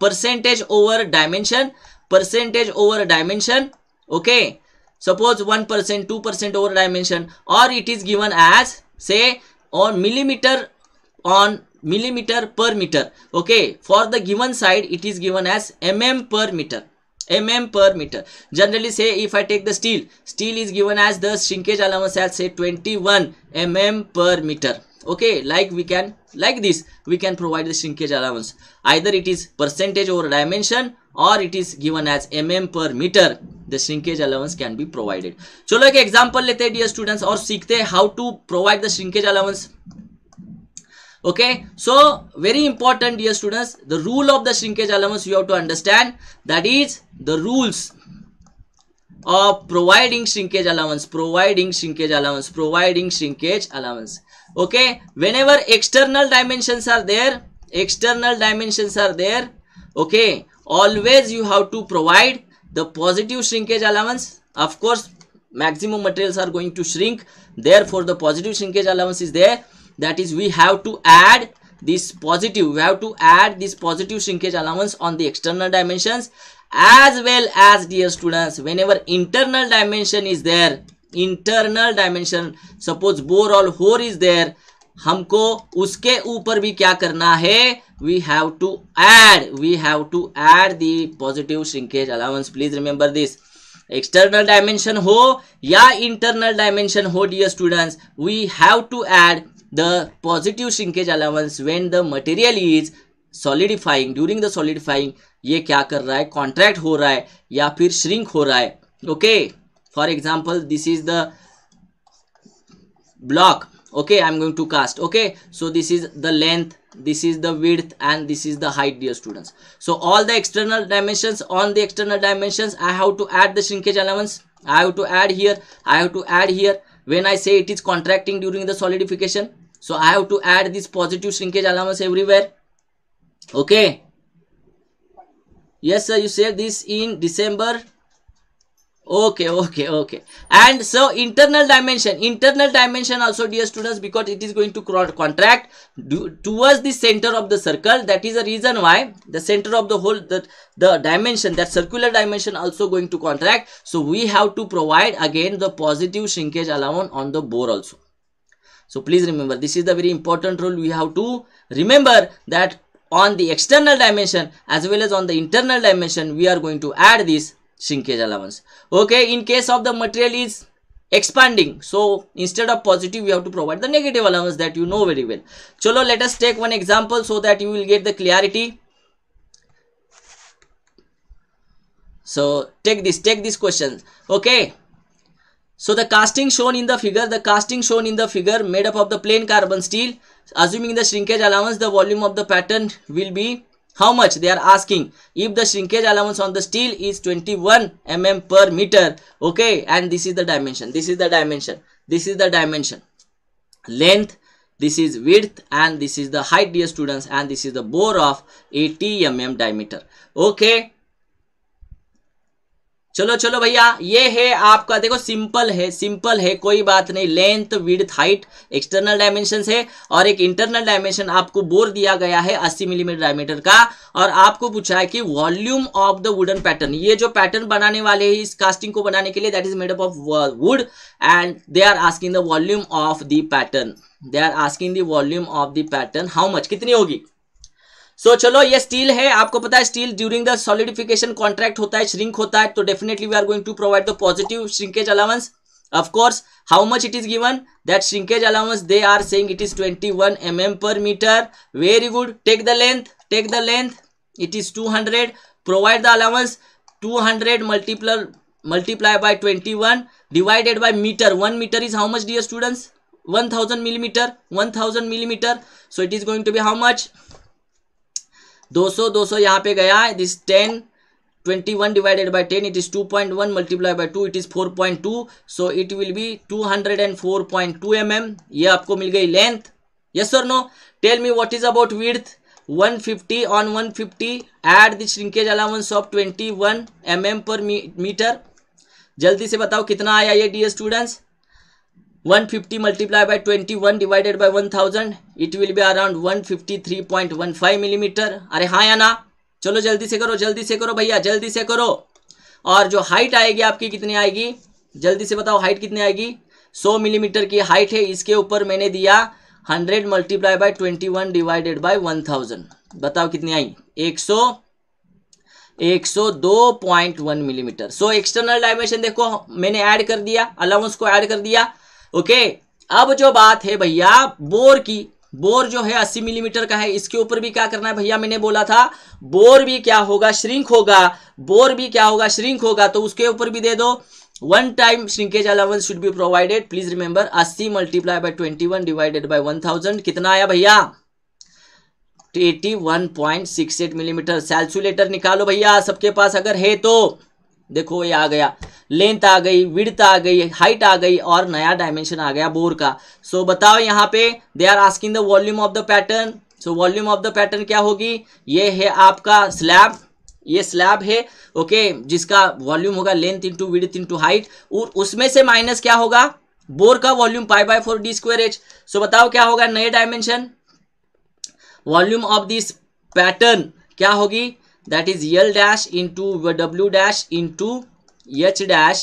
Speaker 1: percentage over dimension percentage over dimension okay suppose 1 percent 2 percent over dimension or it is given as say on millimeter on millimeter per meter okay for the given side it is given as mm per meter mm per meter generally say if i take the steel steel is given as the shrinkage allowance as say 21 mm per meter okay like we can like this, we can provide the shrinkage allowance. Either it is percentage over dimension or it is given as mm per meter. The shrinkage allowance can be provided. So like example let हैं dear students or seek the how to provide the shrinkage allowance. okay so very important dear students the rule of the shrinkage allowance you have to understand that is the rules of providing shrinkage allowance providing shrinkage allowance providing shrinkage allowance okay whenever external dimensions are there external dimensions are there okay always you have to provide the positive shrinkage allowance of course maximum materials are going to shrink therefore the positive shrinkage allowance is there that is we have to add this positive we have to add this positive shrinkage allowance on the external dimensions as well as dear students whenever internal dimension is there internal dimension suppose bore or hole is there हमको उसके ऊपर भी क्या करना है we have to add we have to add the positive shrinkage allowance please remember this external dimension हो या internal dimension हो dear students we have to add the positive shrinkage allowance when the material is solidifying during the solidifying ये क्या कर रहा है contract हो रहा है या फिर श्रिंक हो रहा है okay okay? for example this is the block okay i'm going to cast okay so this is the length this is the width and this is the height dear students so all the external dimensions on the external dimensions i have to add the shrinkage allowance i have to add here i have to add here when i say it is contracting during the solidification so i have to add this positive shrinkage allowance everywhere okay yes sir you said this in december okay okay okay and so internal dimension internal dimension also dear students because it is going to contract do, towards the center of the circle that is the reason why the center of the whole that the dimension that circular dimension also going to contract so we have to provide again the positive shrinkage allowance on the bore also so please remember this is the very important rule we have to remember that on the external dimension as well as on the internal dimension we are going to add this shrinkage allowance okay in case of the material is expanding so instead of positive you have to provide the negative allowance that you know very well cholo let us take one example so that you will get the clarity so take this take this question okay so the casting shown in the figure the casting shown in the figure made up of the plain carbon steel assuming the shrinkage allowance the volume of the pattern will be how much they are asking if the shrinkage allowance on the steel is 21 mm per meter okay and this is the dimension this is the dimension this is the dimension length this is width and this is the height dear students and this is the bore of 80 mm diameter okay चलो चलो भैया ये है आपका देखो simple है simple है कोई बात नहीं length width height external dimension है और एक इंटरनल डायमेंशन आपको बोर दिया गया है 80 मिलीमीटर डायमीटर का और आपको पूछा है कि volume of the wooden pattern ये जो पैटर्न बनाने वाले हैं इस कास्टिंग को बनाने के लिए that is made up of wood and they are asking the volume of the pattern they are asking the volume of the pattern how much कितनी होगी सो so, चलो ये स्टील है आपको पता है steel during the solidification contract होता है श्रिंक होता है तो definitely we are going to provide the positive shrinkage allowance of course how much it is given that shrinkage allowance they are saying it is 21 mm per meter very good take the length take the length it is 200 hundred provide the allowance two hundred multiplier multiply by twenty divided by meter one metre is how much dear students one millimetre one thousand millimetre so it is going to be how much दो सौ दो सौ यहाँ पे गया है this ten twenty one divided by ten it is two point one multiply by two it is four point two so it will be two hundred and four point two M M ये आपको मिल गई length yes और no tell me what is about width 150 on 150 add the shrinkage allowance of 21 mm per meter जल्दी से बताओ कितना आया ये yes students one fifty multiply by twenty one divided by one thousand it will be around one fifty three point one five millimetre अरे हाँ या ना चलो जल्दी से करो जल्दी से करो भैया जल्दी से करो और जो हाइट आएगी आपकी कितनी आएगी जल्दी से बताओ हाइट कितनी आएगी सौ मिलीमीटर की हाइट है इसके ऊपर मैंने दिया hundred multiply by twenty one divided by one thousand बताओ कितनी आई एक सौ एक सौ दो point one millimetre so external dimension देखो मैंने ऐड कर दिया अलाउंस को ऐड कर दिया ओके अब जो बात है भैया बोर की बोर जो है 80 मिलीमीटर का है इसके ऊपर भी क्या करना है भैया मैंने बोला था बोर भी क्या होगा श्रिंक होगा बोर भी क्या होगा श्रिंक होगा तो उसके ऊपर भी दे दो one time shrinkage allowance should be provided please remember 80 multiply by 21 divided by 1000 कितना आया भैया 81.68 मिलीमीटर सेल्सुलेटर निकालो भैया सबके पास अगर है तो देखो ये आ गया लेंथ आ गई विड्थ आ गई हाइट आ गई और नया डायमेंशन आ गया बोर का सो so, बताओ यहाँ पे they are asking the volume of the pattern so volume of the pattern क्या होगी ये है आपका स्लैब ये स्लैब है ओके okay, जिसका वॉल्यूम होगा length into width into height और उसमें से माइनस क्या होगा बोर का volume pi by four D square H so बताओ क्या होगा नए dimension volume of this pattern क्या होगी that is L dash into W dash into H dash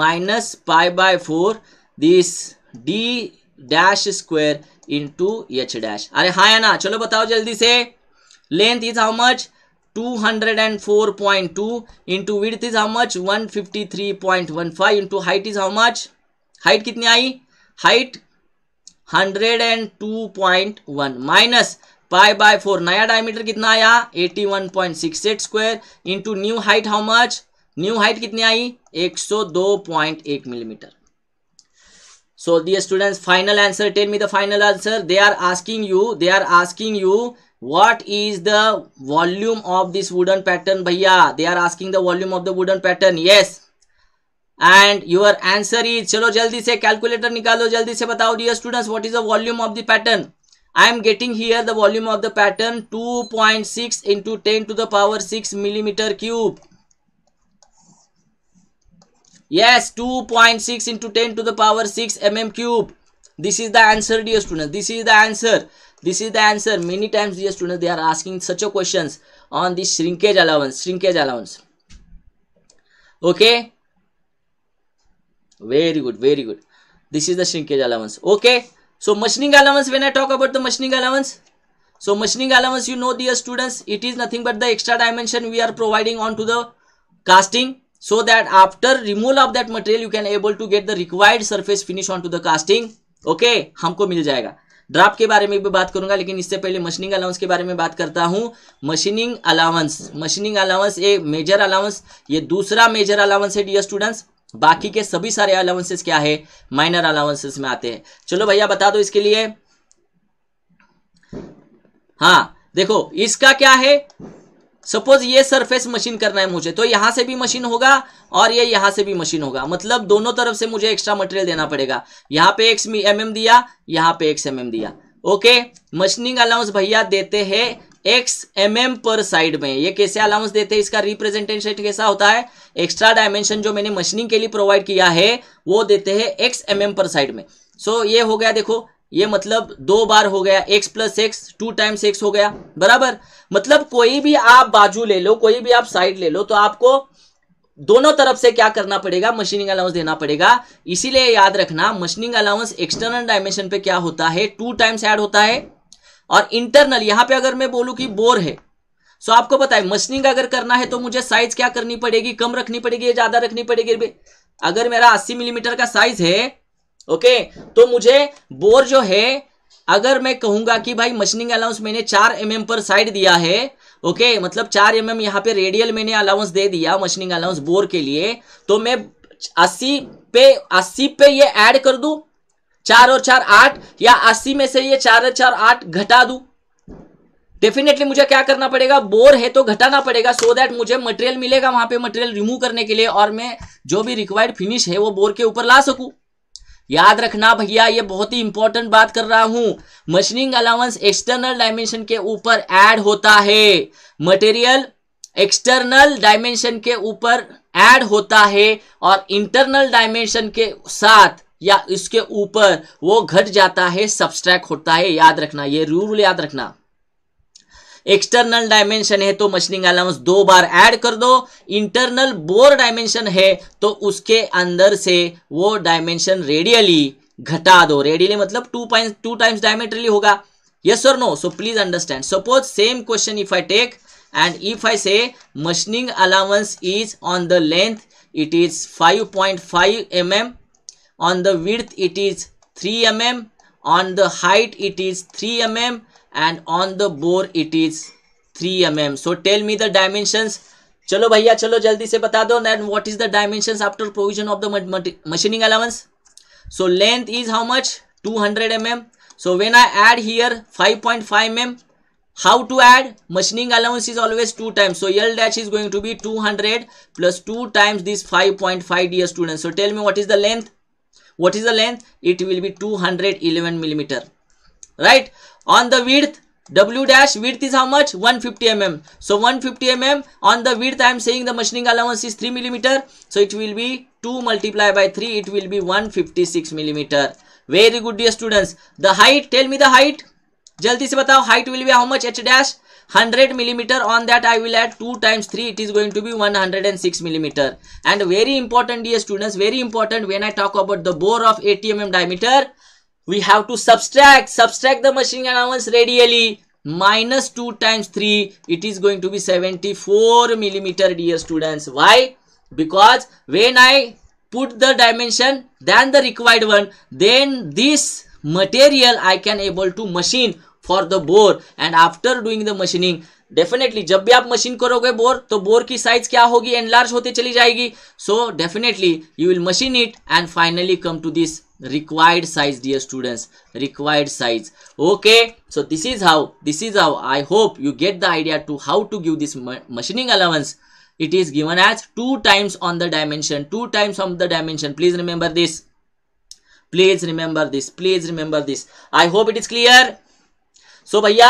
Speaker 1: minus pi by four this D dash square into H dash अरे हाँ है ना चलो बताओ जल्दी से length is how much 204.2 into width is how much 153.15 into height is how much height कितनी आई height 102.1 minus five by four नया डायमीटर कितना आया 81.68 square into new height how much new height कितनी आई 102.1 millimetre so dear students final answer tell me the final answer they are asking you they are asking you what is the volume of this wooden pattern bhaiya they are asking the volume of the wooden pattern yes and your answer is chalo jaldi se calculator nikalo jaldi se batao dear students what is the volume of the pattern I am getting here the volume of the pattern 2.6 into 10 to the power 6 millimeter cube. Yes, 2.6 into 10 to the power 6 mm cube. This is the answer dear students. This is the answer. This is the answer. Many times dear students they are asking such a questions on the shrinkage allowance. Shrinkage allowance. Okay. Very good. Very good. This is the shrinkage allowance. Okay. so machining allowance when i talk about the machining allowance so machining allowance you know dear students it is nothing but the extra dimension we are providing on to the casting so that after removal of that material you can able to get the required surface finish on to the casting okay humko mil jayega draft के बारे में भी बात करूंगा लेकिन इससे पहले machining allowance के बारे में बात करता हूं machining allowance machining allowance a major allowance ये दूसरा मेजर अलाउंस है डियर स्टूडेंट्स बाकी के सभी सारे अलाउंसेस क्या है माइनर अलाउंसेस में आते हैं चलो भैया बता दो इसके लिए हाँ देखो इसका क्या है सपोज ये सरफेस मशीन करना है मुझे तो यहां से भी मशीन होगा और ये यहां से भी मशीन होगा मतलब दोनों तरफ से मुझे एक्स्ट्रा मटेरियल देना पड़ेगा यहां पे एक्स एम एम दिया यहां पे एक्स एम एम दिया ओके मशीनिंग अलाउंस भैया देते हैं X M M per side में ये कैसे अलाउंस देते हैं इसका रिप्रेजेंटेशन कैसा होता है एक्स्ट्रा डायमेंशन जो मैंने मशीनिंग के लिए प्रोवाइड किया है वो देते हैं X M M per side में सो so, ये हो गया देखो ये मतलब दो बार हो गया X plus X two times X हो गया बराबर मतलब कोई भी आप बाजू ले लो कोई भी आप साइड ले लो तो आपको दोनों तरफ से क्या करना पड़ेगा मशीनिंग अलाउंस देना पड़ेगा इसीलिए याद रखना मशीनिंग अलाउंस एक्सटर्नल डायमेंशन पे क्या होता है टू टाइम्स ऐड होता है और इंटरनल यहां पे अगर मैं बोलूं कि बोर है सो आपको पता है मशीनिंग अगर करना है तो मुझे साइज क्या करनी पड़ेगी कम रखनी पड़ेगी ज्यादा रखनी पड़ेगी अगर मेरा 80 मिलीमीटर का साइज है ओके तो मुझे बोर जो है अगर मैं कहूंगा कि भाई मशीनिंग अलाउंस मैंने चार एम mm पर साइड दिया है ओके मतलब चार एम mm एम यहां पे रेडियल मैंने अलाउंस दे दिया मशीनिंग अलाउंस बोर के लिए तो मैं अस्सी पे अस्सी पे ये ऐड कर दू चार और चार आठ या अस्सी में से ये चार और चार आठ घटा दू डेफिनेटली मुझे क्या करना पड़ेगा बोर है तो घटाना पड़ेगा सो so दैट मुझे मटेरियल मिलेगा वहां पे मटेरियल रिमूव करने के लिए और मैं जो भी रिक्वायर्ड फिनिश है वो बोर के ऊपर ला सकू याद रखना भैया ये बहुत ही इंपॉर्टेंट बात कर रहा हूं मशीनिंग अलाउंस एक्सटर्नल डायमेंशन के ऊपर एड होता है मटेरियल एक्सटर्नल डायमेंशन के ऊपर एड होता है और इंटरनल डायमेंशन के साथ या इसके ऊपर वो घट जाता है सब्सट्रैक्ट होता है याद रखना ये रूल याद रखना एक्सटर्नल डायमेंशन है तो मशीनिंग अलाउंस दो बार ऐड कर दो इंटरनल बोर डायमेंशन है तो उसके अंदर से वो डायमेंशन रेडियली घटा दो रेडियली मतलब two point two times diametrically होगा यस और no so please understand suppose same question if I take and say machining allowance is on the length it is five point five M M on the width it is 3 mm on the height it is 3 mm and on the bore it is 3 mm so tell me the dimensions Chalo, भैया Chalo, jaldi se बता दो what is the dimensions after provision of the machining allowance so length is how much 200 mm so when i add here 5.5 mm how to add machining allowance is always 2 times so l dash is going to be 200 plus 2 times this 5.5 dear students so tell me what is the length what is the length it will be 211 millimeter right on the width w dash width is how much 150 mm so 150 mm on the width i am saying the machining allowance is 3 millimeter so it will be 2 multiplied by 3 it will be 156 millimeter very good dear students the height tell me the height jaldi se batao height will be how much h dash 100 millimeter on that I will add 2 times 3 it is going to be 106 millimeter and very important dear students very important when I talk about the bore of 80 mm diameter we have to subtract subtract the machine allowance radially minus 2 times 3 it is going to be 74 millimeter dear students why because when I put the dimension than the required one then this material I can able to machine for the bore and after doing the machining, definitely. जब भी आप machine करोगे bore तो bore की size क्या होगी enlarge होते चली जाएगी so definitely you will machine it and finally come to this required size dear students required size okay so this is how this is how i hope you get the idea to how to give this machining allowance it is given as two times on the dimension two times on the dimension please remember this please remember this please remember this i hope it is clear so bhaiya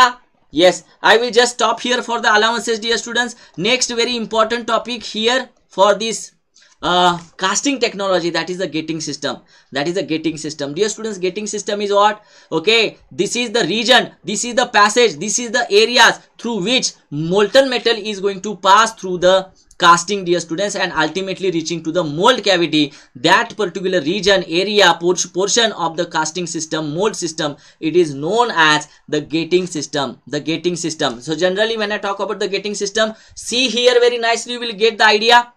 Speaker 1: yes i will just stop here for the allowances dear students next very important topic here for this uh, casting technology that is the gating system that is the gating system dear students gating system is what okay this is the region this is the passage this is the areas through which molten metal is going to pass through the casting dear students and ultimately reaching to the mold cavity that particular region area portion of the casting system mold system it is known as the gating system the gating system so generally when i talk about the gating system see here very nicely you will get the idea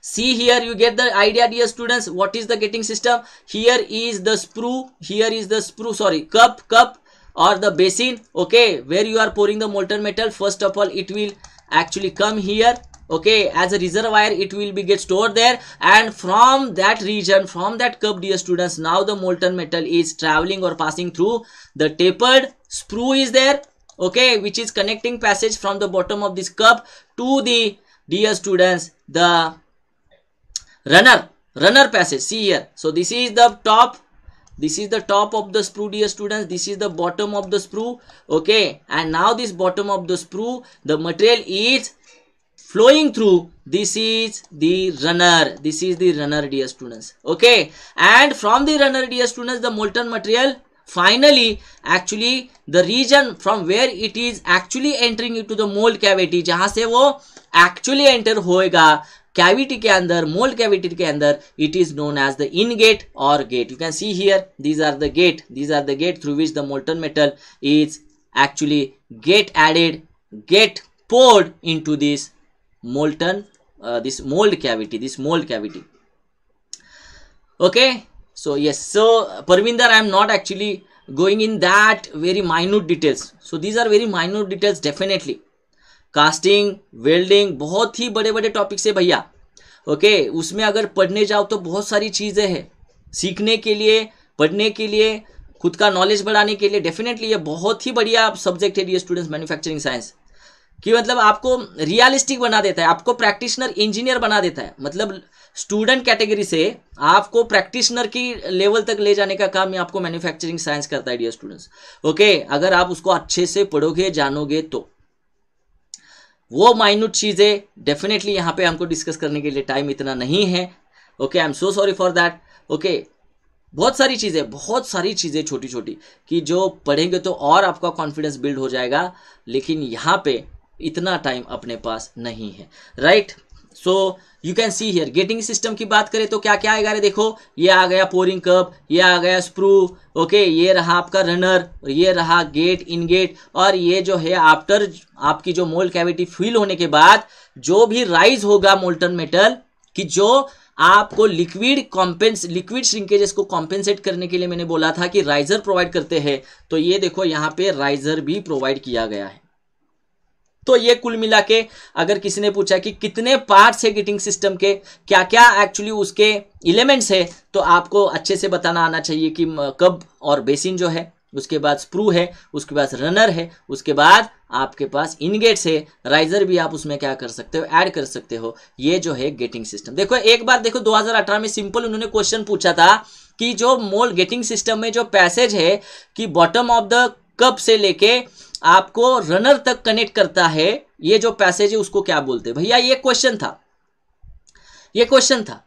Speaker 1: see here you get the idea dear students what is the gating system here is the sprue here is the sprue sorry cup cup or the basin okay where you are pouring the molten metal first of all it will actually come here okay as a reservoir it will be get stored there and from that region from that cup dear students now the molten metal is traveling or passing through the tapered sprue is there okay which is connecting passage from the bottom of this cup to the dear students the runner runner passage see here so this is the top this is the top of the sprue dear students this is the bottom of the sprue okay and now this bottom of the sprue the material is flowing through this is the runner this is the runner dear students okay and from the runner dear students the molten material finally actually the region from where it is actually entering into the mold cavity जहां से वो actually enter होएगा cavity के अंदर mold cavity के अंदर it is known as the in gate or gate you can see here these are the gate these are the gate through which the molten metal is actually get added get poured into this molten uh, this mold cavity this mold cavity okay so yes so parvinder i am not actually going in that very minute details so these are very minute details definitely casting welding bahut hi bade bade topics है bhaiya okay उसमें अगर पढ़ने जाओ तो बहुत सारी चीज़ें हैं सीखने के लिए पढ़ने के लिए खुद का नॉलेज बढ़ाने के लिए डेफिनेटली ये बहुत ही बढ़िया सब्जेक्ट है ये स्टूडेंट्स मैन्युफैक्चरिंग साइंस कि मतलब आपको रियलिस्टिक बना देता है आपको प्रैक्टिशनर इंजीनियर बना देता है मतलब स्टूडेंट कैटेगरी से आपको प्रैक्टिशनर की लेवल तक ले जाने का काम आपको मैन्युफैक्चरिंग साइंस करता है डियर स्टूडेंट्स ओके अगर आप उसको अच्छे से पढ़ोगे जानोगे तो वो माइन्यूट चीज़ें डेफिनेटली यहां पे हमको डिस्कस करने के लिए टाइम इतना नहीं है okay I am so sorry for that okay बहुत सारी चीज़ें बहुत सारी चीज़ें छोटी छोटी कि जो पढ़ेंगे तो और आपका कॉन्फिडेंस बिल्ड हो जाएगा लेकिन यहां पे इतना टाइम अपने पास नहीं है right so you can see here gating system की बात करें तो क्या क्या आएगा रे देखो ये आ गया पोरिंग कप ये आ गया स्प्रू ओके ये रहा आपका रनर ये रहा गेट इन गेट और ये जो है आफ्टर आपकी जो मोल कैविटी फिल होने के बाद जो भी राइज होगा मोल्टन मेटल कि जो आपको लिक्विड कॉम्पेंस लिक्विड श्रिंकेजेस को कॉम्पेंसेट करने के लिए मैंने बोला था कि राइजर प्रोवाइड करते हैं तो ये देखो यहाँ पे राइजर भी प्रोवाइड किया गया है तो ये कुल मिला के अगर किसी ने पूछा कि कितने पार्ट्स है गिटिंग सिस्टम के क्या क्या एक्चुअली उसके इलेमेंट्स है तो आपको अच्छे से बताना आना चाहिए कि कब और बेसिन जो है उसके बाद स्प्रू है उसके बाद रनर है उसके बाद आपके पास इनगेट्स है राइजर भी आप उसमें क्या कर सकते हो ऐड कर सकते हो ये जो है गेटिंग सिस्टम देखो एक बार देखो 2018 में सिंपल उन्होंने क्वेश्चन पूछा था कि जो मोल गेटिंग सिस्टम में जो पैसेज है कि बॉटम ऑफ द कप से लेके आपको रनर तक कनेक्ट करता है ये जो पैसेज है उसको क्या बोलते हैं भैया ये क्वेश्चन था ये क्वेश्चन था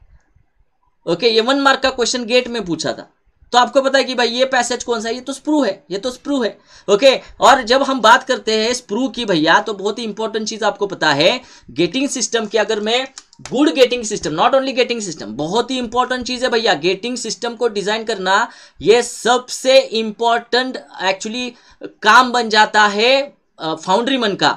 Speaker 1: ओके ये वन मार्क का क्वेश्चन गेट में पूछा था तो आपको पता है कि भाई ये पैसेज कौन सा है ये तो स्प्रू है ये तो स्प्रू है ओके और जब हम बात करते हैं स्प्रू की भैया तो बहुत ही इंपॉर्टेंट चीज आपको पता है गेटिंग सिस्टम की अगर मैं good gating system not only gating system बहुत ही इंपॉर्टेंट चीज है भैया गेटिंग सिस्टम को डिजाइन करना ये सबसे इंपॉर्टेंट एक्चुअली काम बन जाता है फाउंड्रीमन का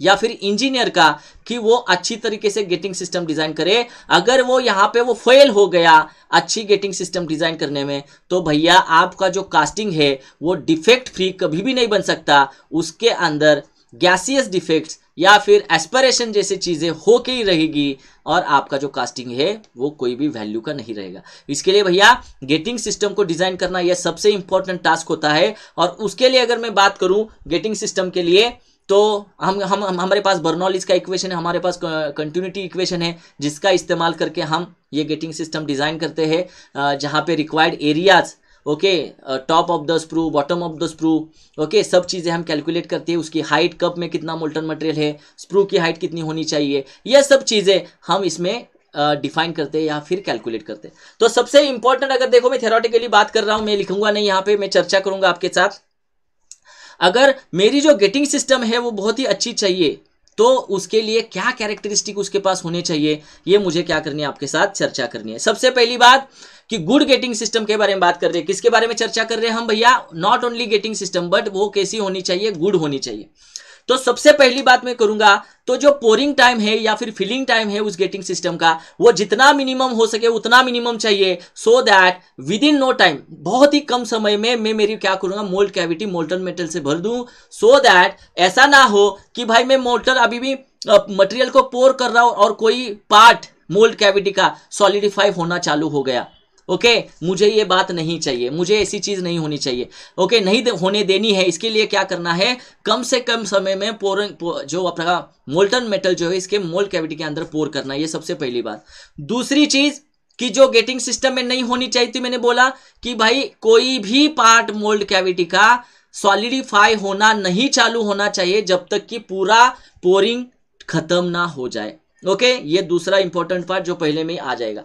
Speaker 1: या फिर इंजीनियर का कि वो अच्छी तरीके से गेटिंग सिस्टम डिजाइन करे अगर वो यहां पे वो फेल हो गया अच्छी गेटिंग सिस्टम डिजाइन करने में तो भैया आपका जो कास्टिंग है वो डिफेक्ट फ्री कभी भी नहीं बन सकता उसके अंदर गैसियस डिफेक्ट्स या फिर एस्पायरेशन जैसी चीज़ें होके ही रहेगी और आपका जो कास्टिंग है वो कोई भी वैल्यू का नहीं रहेगा इसके लिए भैया गेटिंग सिस्टम को डिज़ाइन करना यह सबसे इंपॉर्टेंट टास्क होता है और उसके लिए अगर मैं बात करूँ गेटिंग सिस्टम के लिए तो हम हम हमारे पास बर्नॉलिस का इक्वेशन है हमारे पास कंटिन्यूटी इक्वेशन है जिसका इस्तेमाल करके हम ये गेटिंग सिस्टम डिज़ाइन करते हैं जहाँ पे required areas okay top of the sprue bottom of the sprue okay सब चीज़ें हम कैलकुलेट करते हैं उसकी हाइट कप में कितना मोल्टन मटेरियल है स्प्रू की हाइट कितनी होनी चाहिए यह सब चीज़ें हम इसमें डिफाइन uh, करते हैं या फिर कैलकुलेट करते हैं तो सबसे इंपॉर्टेंट अगर देखो मैं थेरोटिकली बात कर रहा हूं मैं लिखूंगा नहीं यहाँ पे मैं चर्चा करूंगा आपके साथ अगर मेरी जो गेटिंग सिस्टम है वो बहुत ही अच्छी चाहिए तो उसके लिए क्या कैरेक्टरिस्टिक उसके पास होने चाहिए ये मुझे क्या करनी है आपके साथ चर्चा करनी है सबसे पहली बात कि गुड गेटिंग सिस्टम के बारे में बात कर रहे हैं किसके बारे में चर्चा कर रहे हैं हम भैया not only gating system but वो कैसी होनी चाहिए गुड होनी चाहिए तो सबसे पहली बात मैं करूंगा तो जो पोरिंग टाइम है या फिर फिलिंग टाइम है उस गेटिंग सिस्टम का वो जितना मिनिमम हो सके उतना मिनिमम चाहिए so that within no time बहुत ही कम समय में मैं मेरी क्या करूंगा मोल्ट कैविटी मोल्टन मेटल से भर दूं सो दैट ऐसा ना हो कि भाई मैं मोल्टन अभी भी मटेरियल को पोर कर रहा हूं और कोई पार्ट मोल्ड कैविटी का सॉलिडिफाई होना चालू हो गया ओके मुझे ये बात नहीं चाहिए मुझे ऐसी चीज़ नहीं होनी चाहिए ओके नहीं दे, होने देनी है इसके लिए क्या करना है कम से कम समय में पोर जो अपना मोल्टन मेटल जो है इसके मोल्ड कैविटी के अंदर पोर करना ये सबसे पहली बात दूसरी चीज़ कि जो गेटिंग सिस्टम में नहीं होनी चाहिए थी मैंने बोला कि भाई कोई भी पार्ट मोल्ड कैविटी का सॉलिडिफाई होना नहीं चालू होना चाहिए जब तक कि पूरा पोरिंग खत्म ना हो जाए ओके ये दूसरा इंपॉर्टेंट पार्ट जो पहले में ही आ जाएगा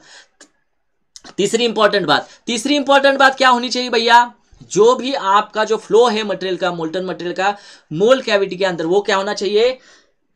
Speaker 1: तीसरी इंपॉर्टेंट बात तीसरी इंपॉर्टेंट बात क्या होनी चाहिए भैया जो भी आपका जो फ्लो है मटेरियल का मोल्टन मटेरियल का मोल कैविटी के अंदर वो क्या होना चाहिए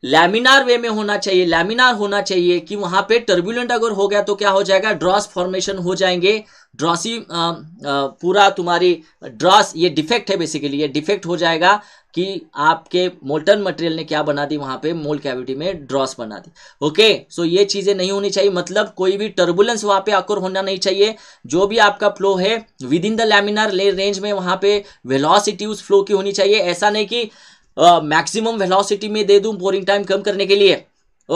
Speaker 1: लैमिनार वे में होना चाहिए लैमिनार होना चाहिए कि वहां पे टर्बुलेंट अगर हो गया तो क्या हो जाएगा ड्रॉस फॉर्मेशन हो जाएंगे ड्रॉसी पूरा तुम्हारी ड्रॉस ये डिफेक्ट है बेसिकली ये डिफेक्ट हो जाएगा कि आपके मोल्टन मटेरियल ने क्या बना दी वहां पे मोल कैविटी में ड्रॉस बना दी ओके सो ये चीजें नहीं होनी चाहिए मतलब कोई भी टर्बुलेंस वहां पे आकर होना नहीं चाहिए जो भी आपका फ्लो है within the laminar range में वहां पे वेलोसिटी उस फ्लो की होनी चाहिए ऐसा नहीं कि मैक्सिमम वेलोसिटी में दे दूं बोरिंग टाइम कम करने के लिए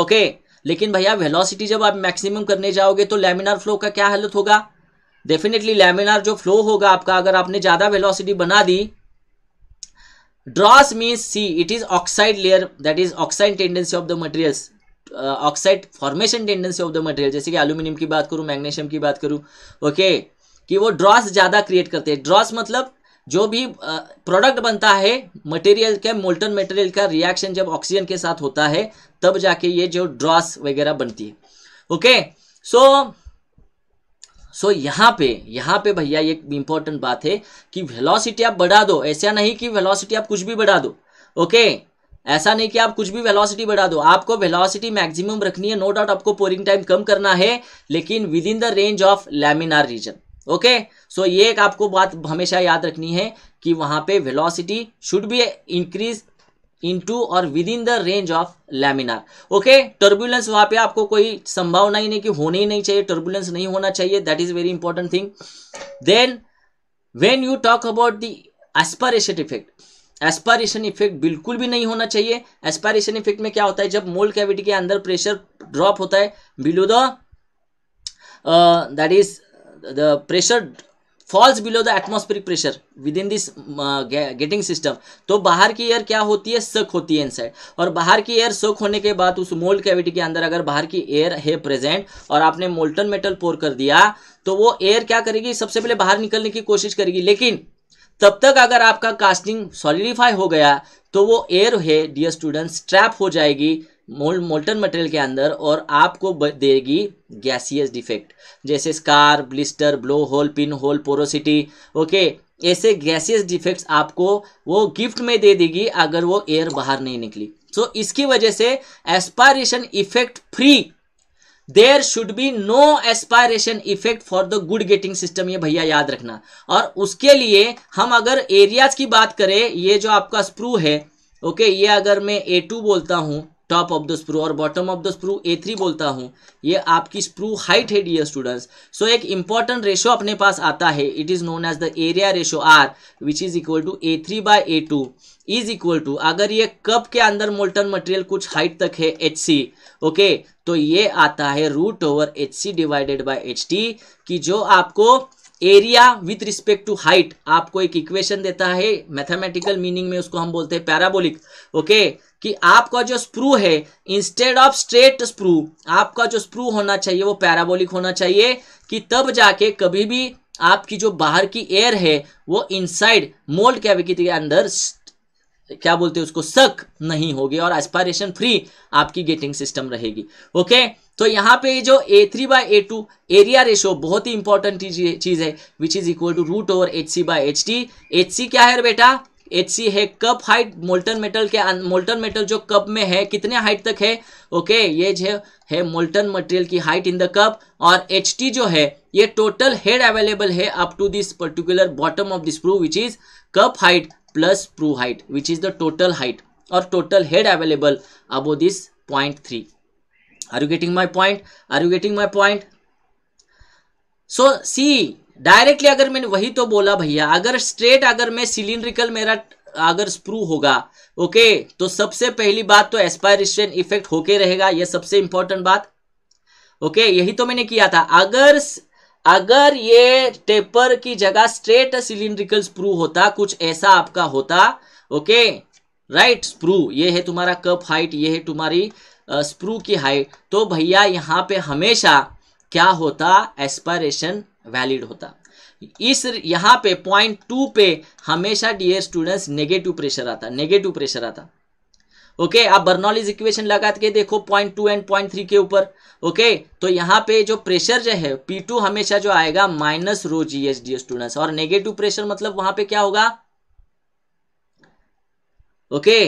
Speaker 1: ओके लेकिन भैया वेलोसिटी जब आप मैक्सिमम करने जाओगे तो लेमिनार फ्लो का क्या हालत होगा डेफिनेटली लेमिनार जो फ्लो होगा आपका अगर आपने ज़्यादा वेलोसिटी बना दी dross mean see it is oxide layer that is oxide tendency of the materials oxide formation tendency of the material जैसे कि एल्यूमिनियम की बात करूं मैग्नेशियम की बात करूं ओके okay, कि वो ड्रॉस ज़्यादा क्रिएट करते हैं ड्रॉस मतलब जो भी प्रोडक्ट बनता है मटेरियल के मोल्टन मटेरियल का रिएक्शन जब ऑक्सीजन के साथ होता है तब जाके ये जो ड्रॉस वगैरह बनती है ओके सो सो यहाँ पे यहाँ पे भैया एक इंपॉर्टेंट बात है कि वेलोसिटी आप बढ़ा दो ऐसा नहीं कि वेलोसिटी आप कुछ भी बढ़ा दो ओके ऐसा नहीं कि आप कुछ भी वेलोसिटी बढ़ा दो आपको वेलोसिटी मैक्सिमम रखनी है नो डाउट आपको पोरिंग टाइम कम करना है लेकिन within the range of laminar region okay so so, ये एक आपको बात हमेशा याद रखनी है कि वहाँ पे velocity should be increase into और within the range of laminar okay turbulence वहाँ पे आपको कोई संभावना ही नहीं कि होने ही नहीं चाहिए टर्बुलेंस नहीं होना चाहिए that is very important thing then when you talk about the aspiration effect aspiration effect बिल्कुल भी नहीं होना चाहिए एस्पारेशन इफेक्ट में क्या होता है जब मोल कैविटी के अंदर प्रेशर ड्रॉप होता है below the that is the pressure falls below the atmospheric pressure within this gating system तो बाहर की एयर क्या होती है सक होती है इनसाइड और बाहर की एयर सक होने के बाद उस मोल्ड कैविटी के अंदर अगर बाहर की एयर है प्रेजेंट और आपने मोल्टन मेटल पोर कर दिया तो वो एयर क्या करेगी सबसे पहले बाहर निकलने की कोशिश करेगी लेकिन तब तक अगर आपका कास्टिंग सॉलिडिफाई हो गया तो वो एयर है डियर स्टूडेंट्स ट्रैप हो जाएगी मोल्टन मटेरियल के अंदर और आपको देगी गैसियस डिफेक्ट जैसे scar blister blow hole pin hole porosity okay ऐसे गैसियस डिफेक्ट्स आपको वो गिफ्ट में दे देगी अगर वो एयर बाहर नहीं निकली सो so, इसकी वजह से aspiration effect free there should be no aspiration effect for the good gating system ये भैया याद रखना और उसके लिए हम अगर एरियाज की बात करें ये जो आपका स्प्रू है ओके okay, ये अगर मैं ए टू बोलता हूँ टॉप ऑफ द स्प्रू और bottom of the sprue A three बोलता हूँ ये आपकी स्प्रू हाइट है डियर स्टूडेंट्स सो एक इंपॉर्टेंट रेशो अपने पास आता है it is known as the area ratio R which is equal to A three by A two is equal to अगर ये कप के अंदर मोल्टन मटेरियल कुछ हाइट तक है एच सी ओके तो ये आता है root over H C divided by H T की जो आपको area with respect to height आपको एक इक्वेशन देता है मैथमेटिकल मीनिंग में उसको हम बोलते हैं पैराबोलिक ओके कि आपका जो स्प्रू है इंस्टेड ऑफ स्ट्रेट स्प्रू आपका जो स्प्रू होना चाहिए वो पैराबोलिक होना चाहिए कि तब जाके कभी भी आपकी जो बाहर की एयर है वो इनसाइड मोल्ड कैविटी के अंदर क्या बोलते हैं उसको सक नहीं होगी और एस्पायरेशन फ्री आपकी गेटिंग सिस्टम रहेगी ओके तो यहाँ पे जो A three by A two area ratio बहुत ही इंपॉर्टेंट चीज है which is equal to root over H C by H T H C क्या है बेटा एच सी है कप हाइट मोल्टन मेटल के मोल्टन मेटल जो कप में है कितने हाइट तक है ओके ये जो है मोल्टन मटेरियल की हाइट इन द कप और एच टी जो है ये टोटल हेड अवेलेबल है up to this particular bottom of this sprue which is cup height plus sprue height which is the total height और total head available above this point three are you getting my point are you getting my point so see directly अगर मैंने वही तो बोला भैया अगर straight अगर मैं सिलिंड्रिकल मेरा अगर स्प्रू होगा ओके okay, तो सबसे पहली बात तो एस्पायरेशन इफेक्ट होके रहेगा यह सबसे इंपॉर्टेंट बात ओके okay, यही तो मैंने किया था अगर अगर ये टेपर की जगह स्ट्रेट सिलिंड्रिकल स्प्रू होता कुछ ऐसा आपका होता ओके राइट स्प्रू ये है तुम्हारा कप हाइट ये है तुम्हारी स्प्रू की हाइट तो भैया यहाँ पे हमेशा क्या होता एस्पायरेशन वैलिड होता इस यहाँ पे पॉइंट टू पे हमेशा डियर स्टूडेंट्स नेगेटिव प्रेशर आता नेगेटिव प्रेशर आता ओके आप बर्नॉलीज इक्वेशन लगा के देखो point two and point three के ऊपर ओके तो यहाँ पे जो प्रेशर जो है पी टू हमेशा जो आएगा minus rho G H D students और नेगेटिव प्रेशर मतलब वहां पे क्या होगा ओके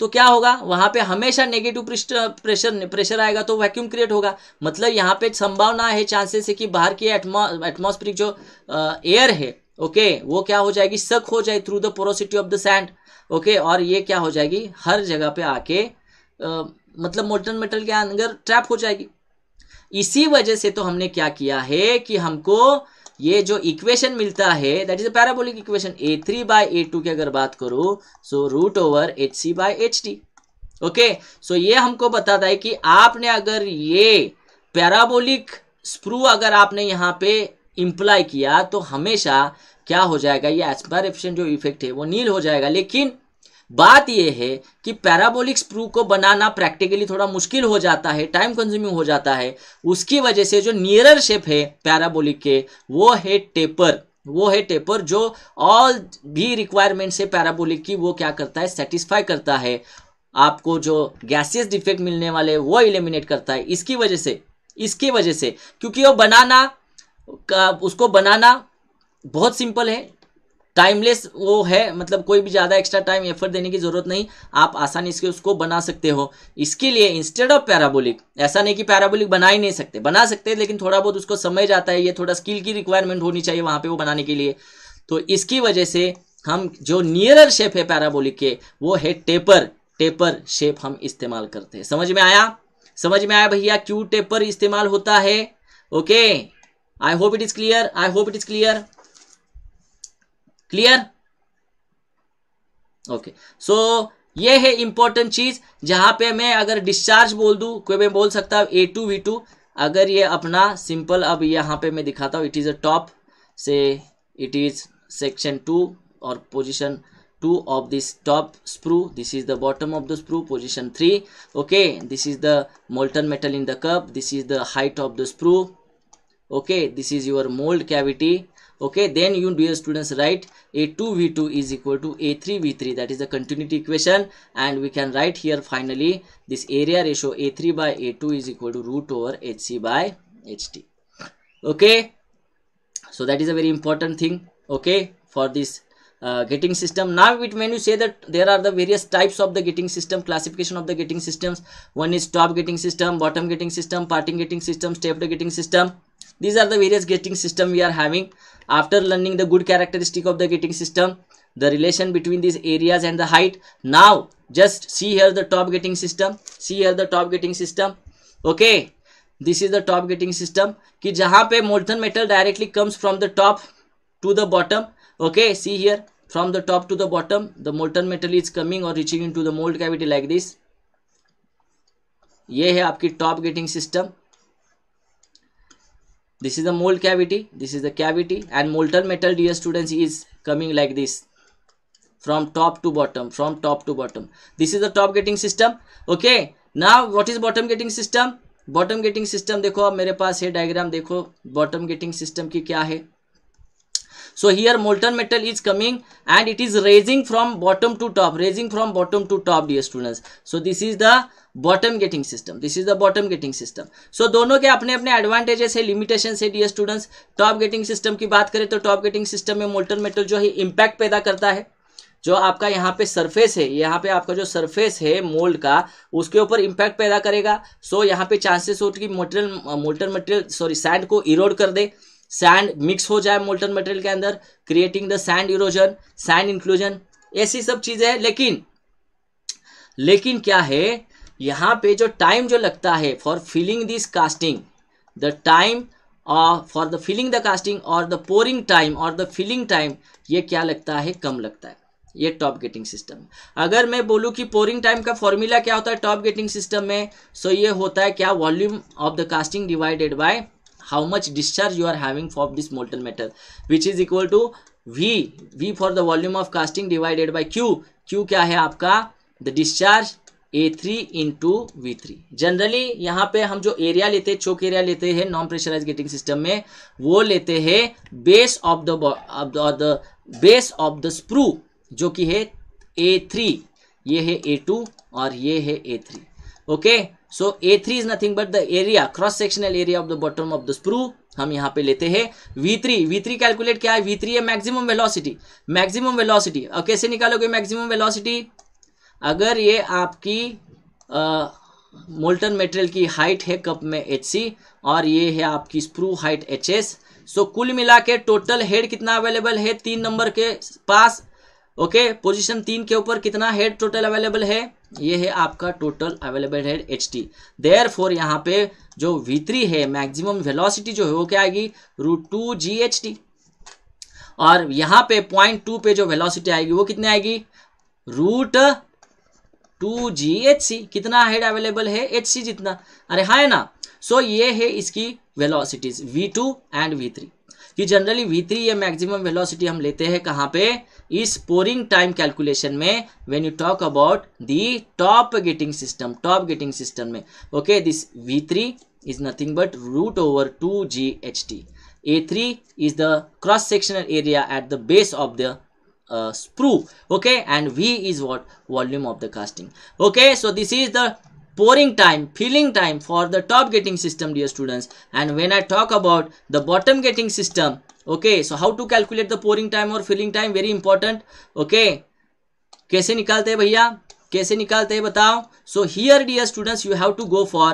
Speaker 1: तो क्या होगा वहां पे हमेशा नेगेटिव प्रेशर प्रेशर आएगा तो वैक्यूम क्रिएट होगा मतलब यहाँ पे संभावना है चांसेस है कि बाहर की एटमॉस्फेरिक जो एयर है ओके वो क्या हो जाएगी सक हो जाए through the porosity of the sand okay और ये क्या हो जाएगी हर जगह पे आके आ, मतलब मोल्टन मेटल के अंदर ट्रैप हो जाएगी इसी वजह से तो हमने क्या किया है कि हमको ये जो इक्वेशन मिलता है that is a parabolic equation A three by A two की अगर बात करो so root over H C by H D okay so ये हमको बताता है कि आपने अगर ये पैराबोलिक स्प्रू अगर आपने यहाँ पे इंप्लाई किया तो हमेशा क्या हो जाएगा ये एस्पर जो इफेक्ट है वो नील हो जाएगा लेकिन बात यह है कि पैराबोलिक स्प्रू को बनाना प्रैक्टिकली थोड़ा मुश्किल हो जाता है टाइम कंज्यूमिंग हो जाता है उसकी वजह से जो नियरर शेप है पैराबोलिक के वो है टेपर वो है टेपर जो ऑल भी रिक्वायरमेंट्स है पैराबोलिक की वो क्या करता है सेटिस्फाई करता है आपको जो गैसियस डिफेक्ट मिलने वाले वो इलिमिनेट करता है इसकी वजह से इसकी वजह से क्योंकि वो बनाना उसको बनाना बहुत सिंपल है टाइमलेस वो है मतलब कोई भी ज़्यादा एक्स्ट्रा टाइम एफर्ट देने की ज़रूरत नहीं आप आसानी से उसको बना सकते हो इसके लिए इंस्टेड ऑफ पैराबोलिक ऐसा नहीं कि पैराबोलिक बना ही नहीं सकते बना सकते हैं लेकिन थोड़ा बहुत उसको समझ आता है ये थोड़ा स्किल की रिक्वायरमेंट होनी चाहिए वहाँ पे वो बनाने के लिए तो इसकी वजह से हम जो नियरर शेप है पैराबोलिक के वो है टेपर टेपर शेप हम इस्तेमाल करते हैं समझ में आया समझ में आया भैया क्यों टेपर इस्तेमाल होता है okay I hope it is clear I hope it is clear clear okay so ये है इंपॉर्टेंट चीज जहां पे मैं अगर डिस्चार्ज बोल दू कोई मैं बोल सकता हूं ए टू वी टू अगर ये अपना सिंपल अब यहां पे मैं दिखाता हूं इट इज़ अ टॉप से इट इज़ सेक्शन टू और position two of this top sprue this is the bottom of the sprue position three okay this is the molten metal in the cup this is the height of the sprue okay this is your mould cavity okay then you dear students write a2v2 is equal to a3v3 that is the continuity equation and we can write here finally this area ratio a3 by a2 is equal to root over hc by ht okay so that is a very important thing okay for this uh, getting system now it when you say that there are the various types of the getting system classification of the getting systems one is top getting system bottom getting system parting getting system step getting system these are the various getting system we are having after learning the good characteristic of the gating system, the relation between these areas and the height. Now, just see here the top gating system. See here the top gating system. Okay. This is the top gating system. Ki जहाँ पे molten metal directly comes from the top to the bottom. Okay. See here. From the top to the bottom, the molten metal is coming or reaching into the mold cavity like this. ये है आपकी top gating system this is the mold cavity this is the cavity and molten metal dear students is coming like this from top to bottom from top to bottom this is the top getting system okay now what is bottom getting system Bottom getting system. Dekho, ab mere पास hai diagram. Dekho, bottom gating system ki kya hai? so here molten metal is coming and it is raising from bottom to top raising from bottom to top dear students so this is the bottom gating system this is the bottom gating system so दोनों के अपने अपने advantages है limitation है dear students top gating system की बात करें तो टॉप गेटिंग सिस्टम में मोल्टन मेटल जो है इम्पैक्ट पैदा करता है जो आपका यहाँ पे सरफेस है यहाँ पे आपका जो सरफेस है मोल्ड का उसके ऊपर इम्पैक्ट पैदा करेगा सो so, यहाँ पे चांसेस होते कि मोटरल मोल्टन मटेरियल सॉरी सैंड को इरोड कर दे सैंड मिक्स हो जाए मोल्टन मटेरियल के अंदर creating the sand erosion sand inclusion ऐसी सब चीज़ें हैं लेकिन लेकिन क्या है यहाँ पे जो टाइम जो लगता है for filling this casting the time for the filling the casting और द पोरिंग टाइम और द फिलिंग टाइम ये क्या लगता है कम लगता है ये टॉप गेटिंग सिस्टम अगर मैं बोलूँ कि पोरिंग टाइम का फॉर्मूला क्या होता है टॉप गेटिंग सिस्टम में सो so ये होता है क्या volume of the casting divided by how much discharge you are having for this molten metal which is equal to V V for the volume of casting divided by Q Q क्या है आपका the discharge A three into V three generally यहाँ पे हम जो area लेते हैं चोक area लेते हैं नॉन प्रेशराइज गेटिंग सिस्टम में वो लेते हैं base of the base of the sprue जो कि है ए थ्री ये है ए टू और ये है A three okay so A three is nothing but the area cross sectional area of the bottom of the sprue हम यहाँ पे लेते हैं V3 V3 कैलकुलेट क्या है V3 है मैक्सिमम वेलोसिटी मैक्सिमम वेलोसिटी और कैसे निकालोगे मैक्सिमम वेलोसिटी अगर ये आपकी मोल्टन मेटेरियल की हाइट है कप में एच और ये है आपकी sprue height H S so कुल मिला के टोटल हेड कितना अवेलेबल है तीन नंबर के पास ओके पोजीशन तीन के ऊपर कितना हेड टोटल अवेलेबल है ये है आपका total available head H T therefore यहाँ पे जो V3 है मैक्सिमम वेलोसिटी जो है वो क्या आएगी रूट टू जी एच टी और यहाँ पे पॉइंट टू पे जो वेलोसिटी आएगी वो कितनी आएगी रूट टू जी एच सी कितना हाइट अवेलेबल है एच सी जितना अरे हाँ है ना सो so, ये है इसकी velocities V two and V three कि जनरली वी थ्री ये मैक्सिमम वेलोसिटी हम लेते हैं कहाँ पे इस पोरिंग टाइम कैलकुलेशन में when you talk about the top gating system top gating system में okay this V three is nothing but root over two ji H T A three is the cross sectional area at the base of the uh, sprue okay and v is what volume of the casting okay so this is the pouring time filling time for the top gating system dear students and when i talk about the bottom gating system okay so how to calculate the pouring time or filling time very important okay कैसे निकालते हैं भैया कैसे निकालते हैं बताओ So here, dear students, you have to go for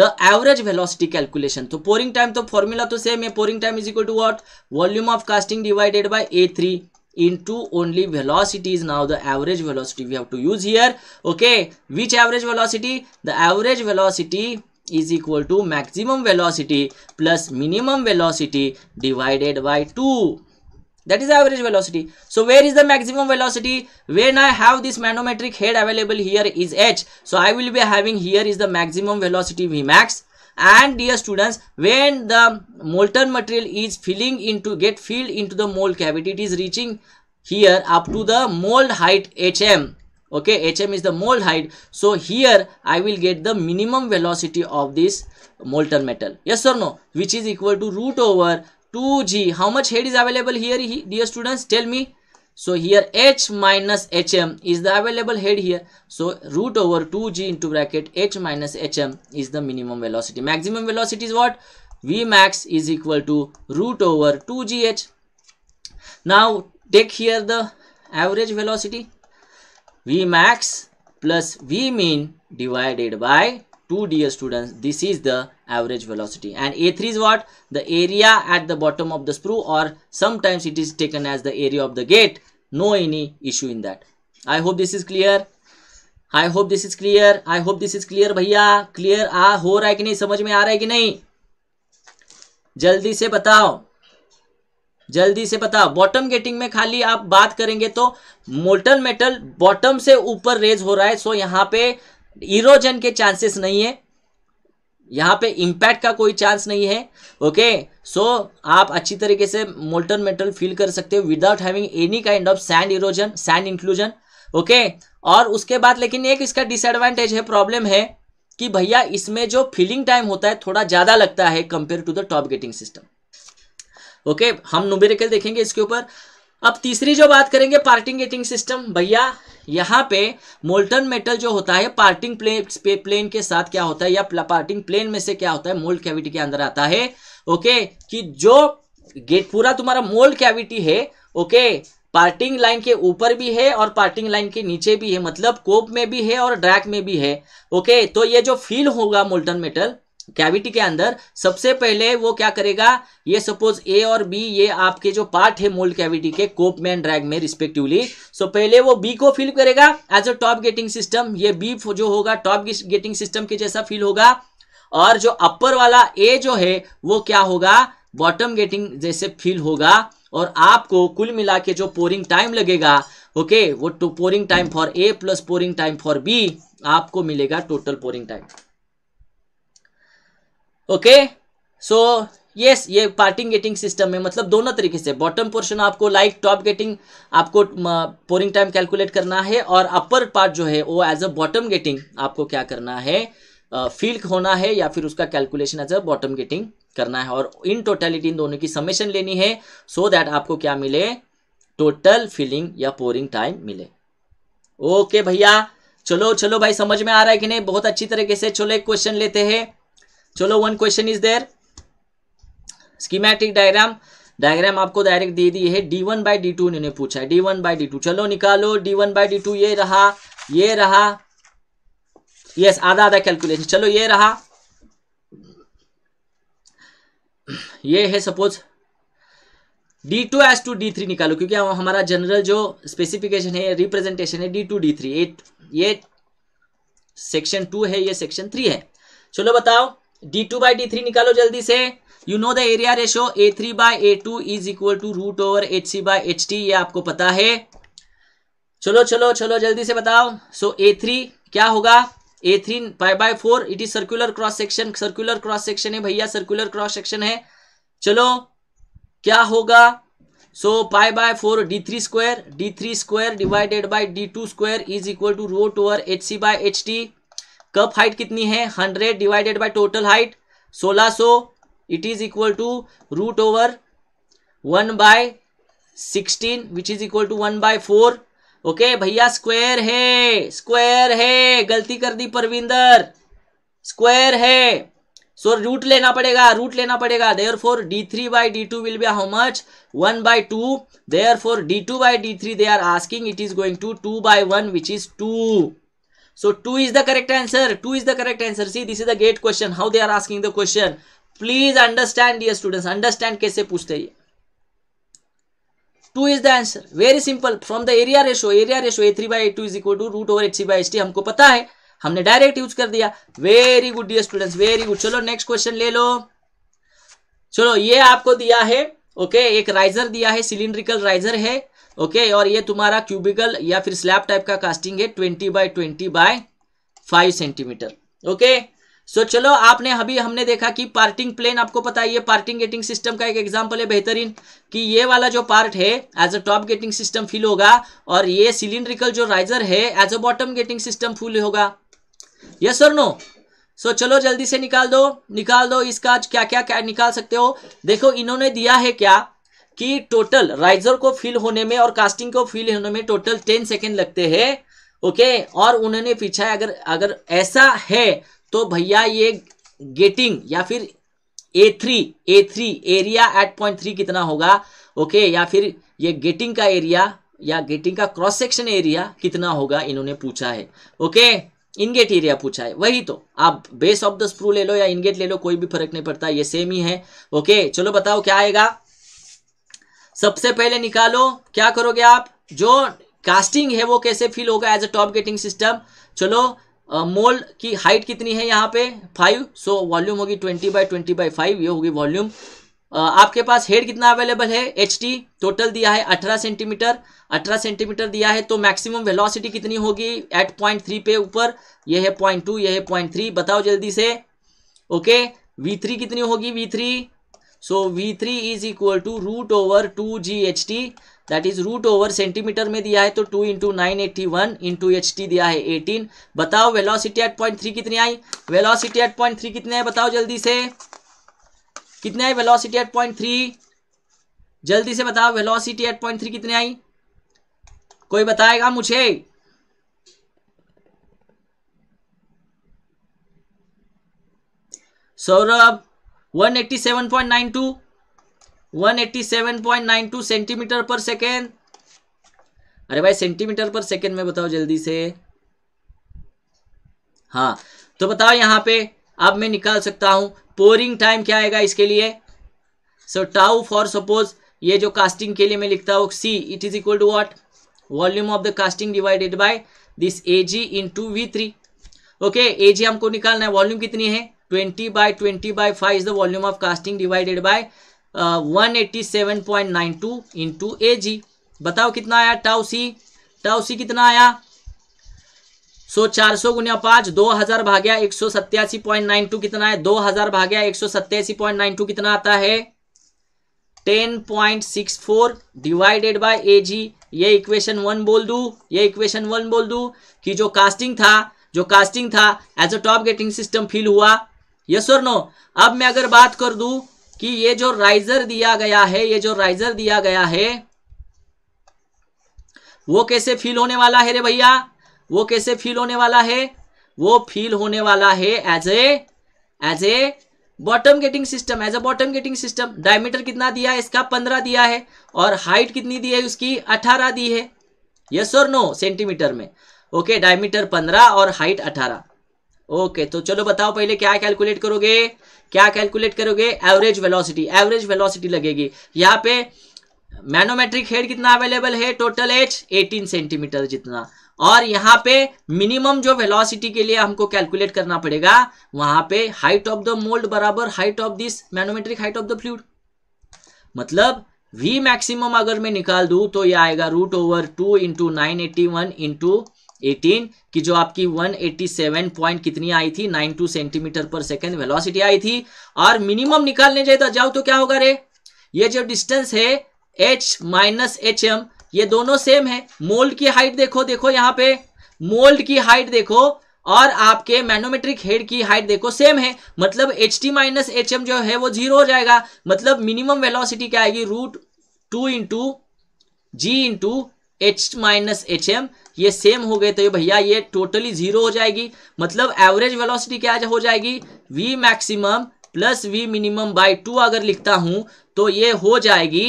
Speaker 1: the average velocity calculation. So pouring time, तो formula तो same. है pouring time is equal to what volume of casting divided by A3 into only velocity is now the average velocity we have to use here okay which average velocity the average velocity is equal to maximum velocity plus minimum velocity divided by 2 that is average velocity so where is the maximum velocity when i have this manometric head available here is h so i will be having here is the maximum velocity v max and dear students when the molten material is filling into get filled into the mold cavity it is reaching here up to the mold height hm okay hm is the mold height so here i will get the minimum velocity of this molten metal yes or no which is equal to root over 2g how much head is available here dear students tell me so here H minus HM is the available head here. So root over 2G into bracket H minus HM is the minimum velocity. Maximum velocity is what? V max is equal to root over 2GH. Now take here the average velocity. V max plus V mean divided by 2 dear students this is the average velocity and a3 is what the area at the bottom of the sprue or sometimes it is taken as the area of the gate no any issue in that i hope this is clear i hope this is clear i hope this is clear bhaiya clear aa ho raha hai ki nahi samajh mein aa raha hai ki nahi जल्दी से बताओ जल्दी से बताओ bottom getting में खाली आप बात करेंगे तो मोल्टन मेटल बॉटम से ऊपर रेज हो रहा है सो यहां पे इरोजन के चांसेस नहीं है यहाँ पे इम्पैक्ट का कोई चांस नहीं है ओके सो आप अच्छी तरीके से मोल्टन मेटल फील कर सकते हो without having any kind of sand erosion sand inclusion okay और उसके बाद लेकिन एक इसका डिसएडवांटेज है प्रॉब्लम है कि भैया इसमें जो फिलिंग टाइम होता है थोड़ा ज़्यादा लगता है compare to the top gating system okay हम नुबेरिकल देखेंगे इसके ऊपर अब तीसरी जो बात करेंगे पार्टिंग गेटिंग सिस्टम भैया यहाँ पे मोल्टन मेटल जो होता है पार्टिंग प्लेन प्लेन के साथ क्या होता है या पार्टिंग प्लेन में से क्या होता है मोल्ड कैविटी के अंदर आता है ओके कि जो गेट पूरा तुम्हारा मोल्ड कैविटी है ओके पार्टिंग लाइन के ऊपर भी है और पार्टिंग लाइन के नीचे भी है मतलब कोप में भी है और ड्रैक में भी है ओके तो ये जो फील होगा मोल्टन मेटल कैविटी के अंदर सबसे पहले वो क्या करेगा ये सपोज ए और बी ये आपके जो पार्ट है मोल्ड कैविटी के कोप में ड्रैग में रिस्पेक्टिवली सो पहले वो बी को फिल करेगा as a top gating system ये बी जो होगा टॉप गेटिंग सिस्टम के जैसा फिल होगा और जो अपर वाला ए जो है वो क्या होगा बॉटम गेटिंग जैसे फील होगा और आपको कुल मिला के जो पोरिंग टाइम लगेगा ओके okay, वो pouring time for A plus pouring time for B आपको मिलेगा total pouring time okay so yes ये पार्टिंग गेटिंग सिस्टम है मतलब दोनों तरीके से बॉटम पोर्शन आपको लाइक टॉप गेटिंग आपको पोरिंग टाइम कैलकुलेट करना है और अपर पार्ट जो है वो एज अ बॉटम गेटिंग आपको क्या करना है फील uh, होना है या फिर उसका calculation as a bottom gating करना है और इन टोटलिटी इन दोनों की समेशन लेनी है सो so दैट आपको क्या मिले टोटल फिलिंग या पोरिंग टाइम मिले ओके भैया चलो चलो भाई समझ में आ रहा है कि नहीं बहुत अच्छी तरीके से चलो एक क्वेश्चन लेते हैं चलो one question is there schematic diagram diagram आपको डायरेक्ट दे दी है D one by D two इन्होंने पूछा है D one by D two चलो निकालो D one by D two ये रहा ये रहा यस आधा आधा कैलकुलेशन चलो ये रहा ये है suppose D two S two D three निकालो क्योंकि हमारा जनरल जो स्पेसिफिकेशन है रिप्रेजेंटेशन है डी टू डी थ्री ये सेक्शन टू है ये सेक्शन थ्री है चलो बताओ D two by D three निकालो जल्दी से you know the area ratio A three by A two is equal to root over H C by H T ये आपको पता है चलो चलो चलो जल्दी से बताओ सो ए थ्री क्या होगा A three five by four it is circular cross section circular cross section है भैया सर्कुलर क्रॉस सेक्शन है चलो क्या होगा so pi by four D three square D three square divided by D two square is equal to root over H C by H T cup height कितनी है hundred divided by total height सोलह so it is equal to root over one by sixteen which is equal to one by four okay भैया square है square है गलती कर दी Parvinder square है सो so, root लेना पड़ेगा रूट लेना पड़ेगा therefore D three by D two will be how much one by two therefore D two by D three they are asking it is going to two by one which is two so 2 is the correct answer 2 is the correct answer see this is the gate question how they are asking the question please understand dear students understand कैसे पूछते ये two is the answer very simple from the area ratio area ratio A three by A two is equal to root over H C by H T हमको पता है हमने direct use कर दिया very good dear students very good चलो next question ले लो चलो ये आपको दिया है ओके okay, एक राइजर दिया है सिलिंड्रिकल राइजर है ओके और ये तुम्हारा क्यूबिकल या फिर स्लैब टाइप का कास्टिंग है twenty by twenty by five centimetre okay so चलो आपने अभी हमने देखा कि पार्टिंग प्लेन आपको पता है ये पार्टिंग गेटिंग सिस्टम का एक एग्जांपल है बेहतरीन कि ये वाला जो पार्ट है as a top gating system fill होगा और ये सिलिंड्रिकल जो राइजर है as a bottom gating system full होगा यस और नो सो चलो जल्दी से निकाल दो निकाल दो इसका क्या क्या क्या निकाल सकते हो देखो इन्होंने दिया है क्या कि टोटल राइजर को फिल होने में और कास्टिंग को फिल होने में टोटल टेन सेकेंड लगते हैं ओके और उन्होंने पीछा अगर अगर ऐसा है तो भैया ये गेटिंग या फिर A three A three area at point three कितना होगा ओके या फिर ये गेटिंग का एरिया या गेटिंग का क्रॉस सेक्शन एरिया कितना होगा इन्होंने पूछा है ओके इनगेट एरिया पूछा है वही तो आप बेस ऑफ द स्प्रू ले लो या इनगेट ले लो कोई भी फर्क नहीं पड़ता ये सेम ही है ओके चलो बताओ क्या आएगा सबसे पहले निकालो क्या करोगे आप जो कास्टिंग है वो कैसे फील होगा as a top gating system चलो मोल uh, की हाइट कितनी है यहाँ पे फाइव सो वॉल्यूम होगी twenty by twenty by five ये होगी वॉल्यूम uh, आपके पास हेड कितना अवेलेबल है एच टी टोटल दिया है अठारह सेंटीमीटर अठारह सेंटीमीटर दिया है तो मैक्सिमम वेलोसिटी कितनी होगी एट पॉइंट थ्री पे ऊपर ये है पॉइंट टू ये है पॉइंट थ्री बताओ जल्दी से ओके वी थ्री कितनी होगी V three so V three is equal to root over two ji H T that is root over centimetre में दिया है तो two into nine eighty one into H T दिया है एटीन बताओ velocity at point three कितनी I velocity at point three कितने है बताओ जल्दी से कितने I velocity at point three जल्दी से बताओ वेलोसिटी एट पॉइंट थ्री कितने आई कोई बताएगा मुझे सौरभ 187.92 सेंटीमीटर पर सेकेंड अरे भाई सेंटीमीटर पर सेकेंड में बताओ जल्दी से हाँ तो बताओ यहां पे अब मैं निकाल सकता हूं पोरिंग टाइम क्या आएगा इसके लिए सो टाउ फॉर सपोज ये जो कास्टिंग के लिए मैं लिखता हूँ see it is equal to what volume of the casting divided by this A G into V three okay A G हमको निकालना है वॉल्यूम कितनी है twenty twenty by by five is the volume of casting divided by uh, one eighty seven point nine two into A G बताओ कितना आया tau सी tau सी कितना आया सो चार सौ गुना पांच दो हजार भाग्या एक सौ सत्यासी पॉइंट नाइन टू कितना है दो हजार भाग्या एक सौ सत्यासी पॉइंट नाइन टू कितना आता है ten point six four divided by A G ये इक्वेशन वन बोल दू ये इक्वेशन वन बोल दू कि जो कास्टिंग था जो कास्टिंग था as a top gating system fill हुआ यस और नो अब मैं अगर बात कर दू कि ये जो राइजर दिया गया है ये जो राइजर दिया गया है वो कैसे फील होने वाला है रे भैया वो कैसे फील होने वाला है वो फील होने वाला है as a as a bottom gating system as a bottom gating system diameter कितना दिया है इसका पंद्रह दिया है और हाइट कितनी दी है उसकी अठारह दी है यस और नो सेंटीमीटर में ओके डायमीटर पंद्रह और हाइट अठारह ओके तो चलो बताओ पहले क्या कैलकुलेट करोगे क्या कैलकुलेट करोगे एवरेज वेलोसिटी एवरेज वेलोसिटी लगेगी यहाँ पे मैनोमेट्रिक हेड कितना अवेलेबल है टोटल एच 18 सेंटीमीटर जितना और यहाँ पे मिनिमम जो वेलोसिटी के लिए हमको कैलकुलेट करना पड़ेगा वहां पे हाइट ऑफ द मोल्ड बराबर height of this manometric height of the fluid मतलब वी मैक्सिमम अगर मैं निकाल दू तो ये आएगा root over two into nine eighty one into 18 कि जो आपकी 187 पॉइंट कितनी आई थी 92 सेंटीमीटर पर सेकेंड वेलोसिटी आई थी और मिनिमम निकालने जाए तो जाओ तो क्या होगा रे ये जो डिस्टेंस है एच माइनस एच एम ये दोनों सेम है मोल्ड की हाइट देखो देखो यहाँ पे मोल्ड की हाइट देखो और आपके मैनोमेट्रिक हेड की हाइट देखो सेम है मतलब H T minus H M जो है वो जीरो हो जाएगा मतलब मिनिमम वेलोसिटी क्या आएगी root two into g into H minus H M ये सेम हो गए तो ये भैया ये टोटली जीरो हो जाएगी मतलब एवरेज वेलोसिटी क्या हो जाएगी V maximum plus V minimum by two अगर लिखता हूं तो ये हो जाएगी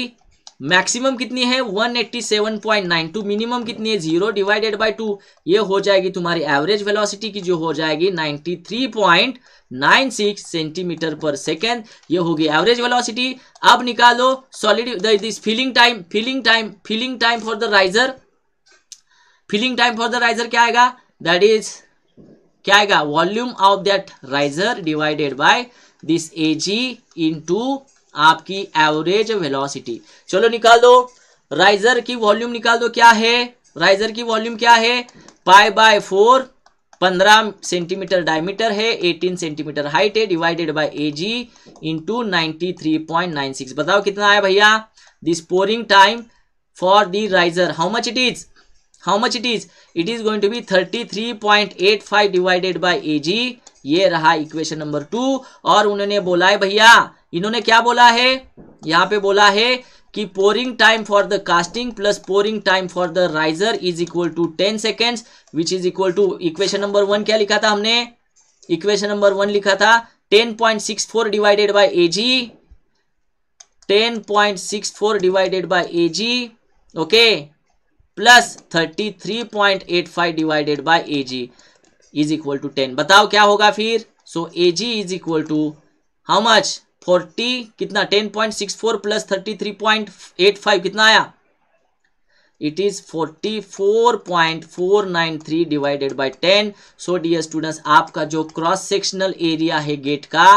Speaker 1: मैक्सिमम कितनी है 187.92 मिनिमम कितनी है जीरो डिवाइडेड बाय टू ये हो जाएगी तुम्हारी एवरेज वेलोसिटी की जो हो जाएगी 93.96 सेंटीमीटर पर सेकेंड ये होगी एवरेज वेलोसिटी अब निकालो solid this filling time filling time filling time for the riser filling time for the riser क्या आएगा दैट इज क्या आएगा volume of that riser divided by this A G into आपकी average velocity चलो निकाल दो राइजर की volume निकाल दो क्या है राइजर की वॉल्यूम क्या है पाई बाय फोर पंद्रह सेंटीमीटर डायमीटर है एटीन सेंटीमीटर हाइट है divided by A G into बताओ कितना आया भैया this pouring time for the riser how much it is how much it is it is going to be 33.85 divided by G ये रहा equation number two और उन्होंने बोला है भैया इन्होंने क्या बोला है यहां पे बोला है कि pouring time for the casting plus pouring time for the riser is equal to ten seconds which is equal to equation number one क्या लिखा था हमने इक्वेशन नंबर वन लिखा था ten point six four divided by A G ten point six four divided by A G okay plus thirty three point eight five divided by A G is equal to ten बताओ क्या होगा फिर so A G is equal to how much forty कितना ten point six four plus thirty three point eight five कितना आया it is forty four point four nine three divided by ten so dear students आपका जो cross sectional area है gate का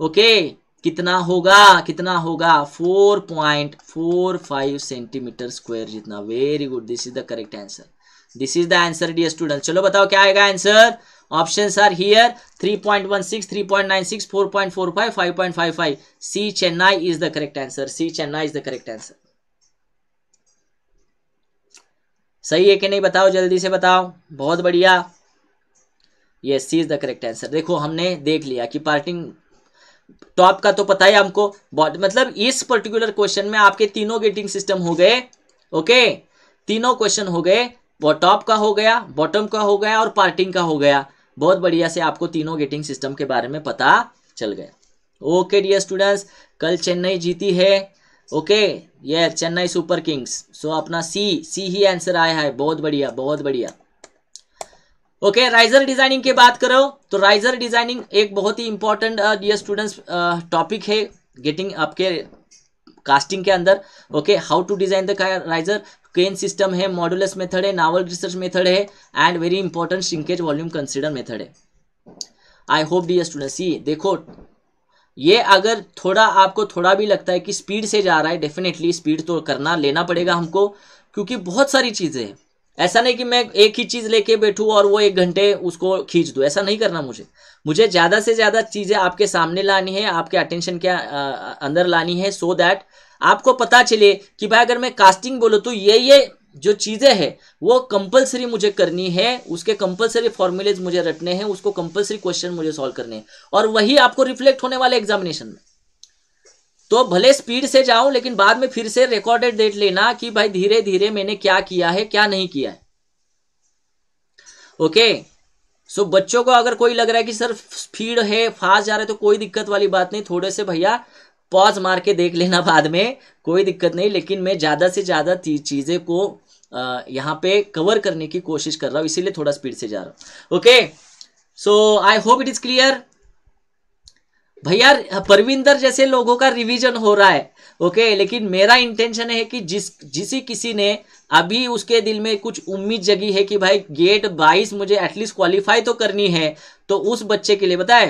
Speaker 1: okay okay, कितना होगा कितना होगा four four point five centimetre square जितना very good this is the correct answer this is the answer dear student चलो बताओ क्या आएगा answer options are here 3.16 3.96 4.45 5.55 c chennai is the correct answer c chennai is the correct answer सही है कि नहीं बताओ जल्दी से बताओ बहुत बढ़िया ये C is the correct answer देखो हमने देख लिया कि पार्टिंग टॉप का तो पता ही हमको मतलब इस पर्टिकुलर क्वेश्चन में आपके तीनों गेटिंग सिस्टम हो गए ओके तीनों क्वेश्चन हो गए टॉप का हो गया बॉटम का हो गया और पार्टिंग का हो गया बहुत बढ़िया से आपको तीनों गेटिंग सिस्टम के बारे में पता चल गया ओके डियर स्टूडेंट्स कल चेन्नई जीती है ओके ये चेन्नई सुपर किंग्स सो अपना सी सी ही आंसर आया है बहुत बढ़िया बहुत बढ़िया ओके राइजर डिजाइनिंग की बात करो तो राइजर डिजाइनिंग एक बहुत ही इंपॉर्टेंट डियर स्टूडेंट्स टॉपिक है गेटिंग आपके कास्टिंग के अंदर okay how to design the riser Caine system है मॉडुलस मेथड है नावल रिसर्च मेथड है and very important shrinkage volume consider method है I hope the student see देखो ये अगर थोड़ा आपको थोड़ा भी लगता है कि स्पीड से जा रहा है डेफिनेटली स्पीड तो करना लेना पड़ेगा हमको क्योंकि बहुत सारी चीज़ें हैं ऐसा नहीं कि मैं एक ही चीज़ लेके बैठूँ और वो एक घंटे उसको खींच दूँ ऐसा नहीं करना मुझे मुझे ज़्यादा से ज़्यादा चीज़ें आपके सामने लानी है आपके अटेंशन के अंदर लानी है सो so दैट आपको पता चले कि भाई अगर मैं कास्टिंग बोलूँ तो ये ये जो चीज़ें हैं वो कंपलसरी मुझे करनी है उसके कंपलसरी फॉर्मूलेज मुझे रटने हैं उसको कंपलसरी क्वेश्चन मुझे सॉल्व करने हैं और वही आपको रिफ्लेक्ट होने वाले एग्जामिनेशन में तो भले स्पीड से जाऊं लेकिन बाद में फिर से रिकॉर्डेड डेट लेना कि भाई धीरे धीरे मैंने क्या किया है क्या नहीं किया है ओके सो बच्चों को अगर कोई लग रहा है कि सर स्पीड है फास्ट जा रहा है तो कोई दिक्कत वाली बात नहीं थोड़े से भैया पॉज मार के देख लेना बाद में कोई दिक्कत नहीं लेकिन मैं ज़्यादा से ज़्यादा चीज़ें को यहाँ पे कवर करने की कोशिश कर रहा हूँ इसीलिए थोड़ा स्पीड से जा रहा हूँ okay so I hope it is clear भैया परविंदर जैसे लोगों का रिवीजन हो रहा है ओके लेकिन मेरा इंटेंशन है कि जिस जिसी किसी ने अभी उसके दिल में कुछ उम्मीद जगी है कि भाई गेट 22 मुझे एटलीस्ट क्वालिफाई तो करनी है तो उस बच्चे के लिए बताए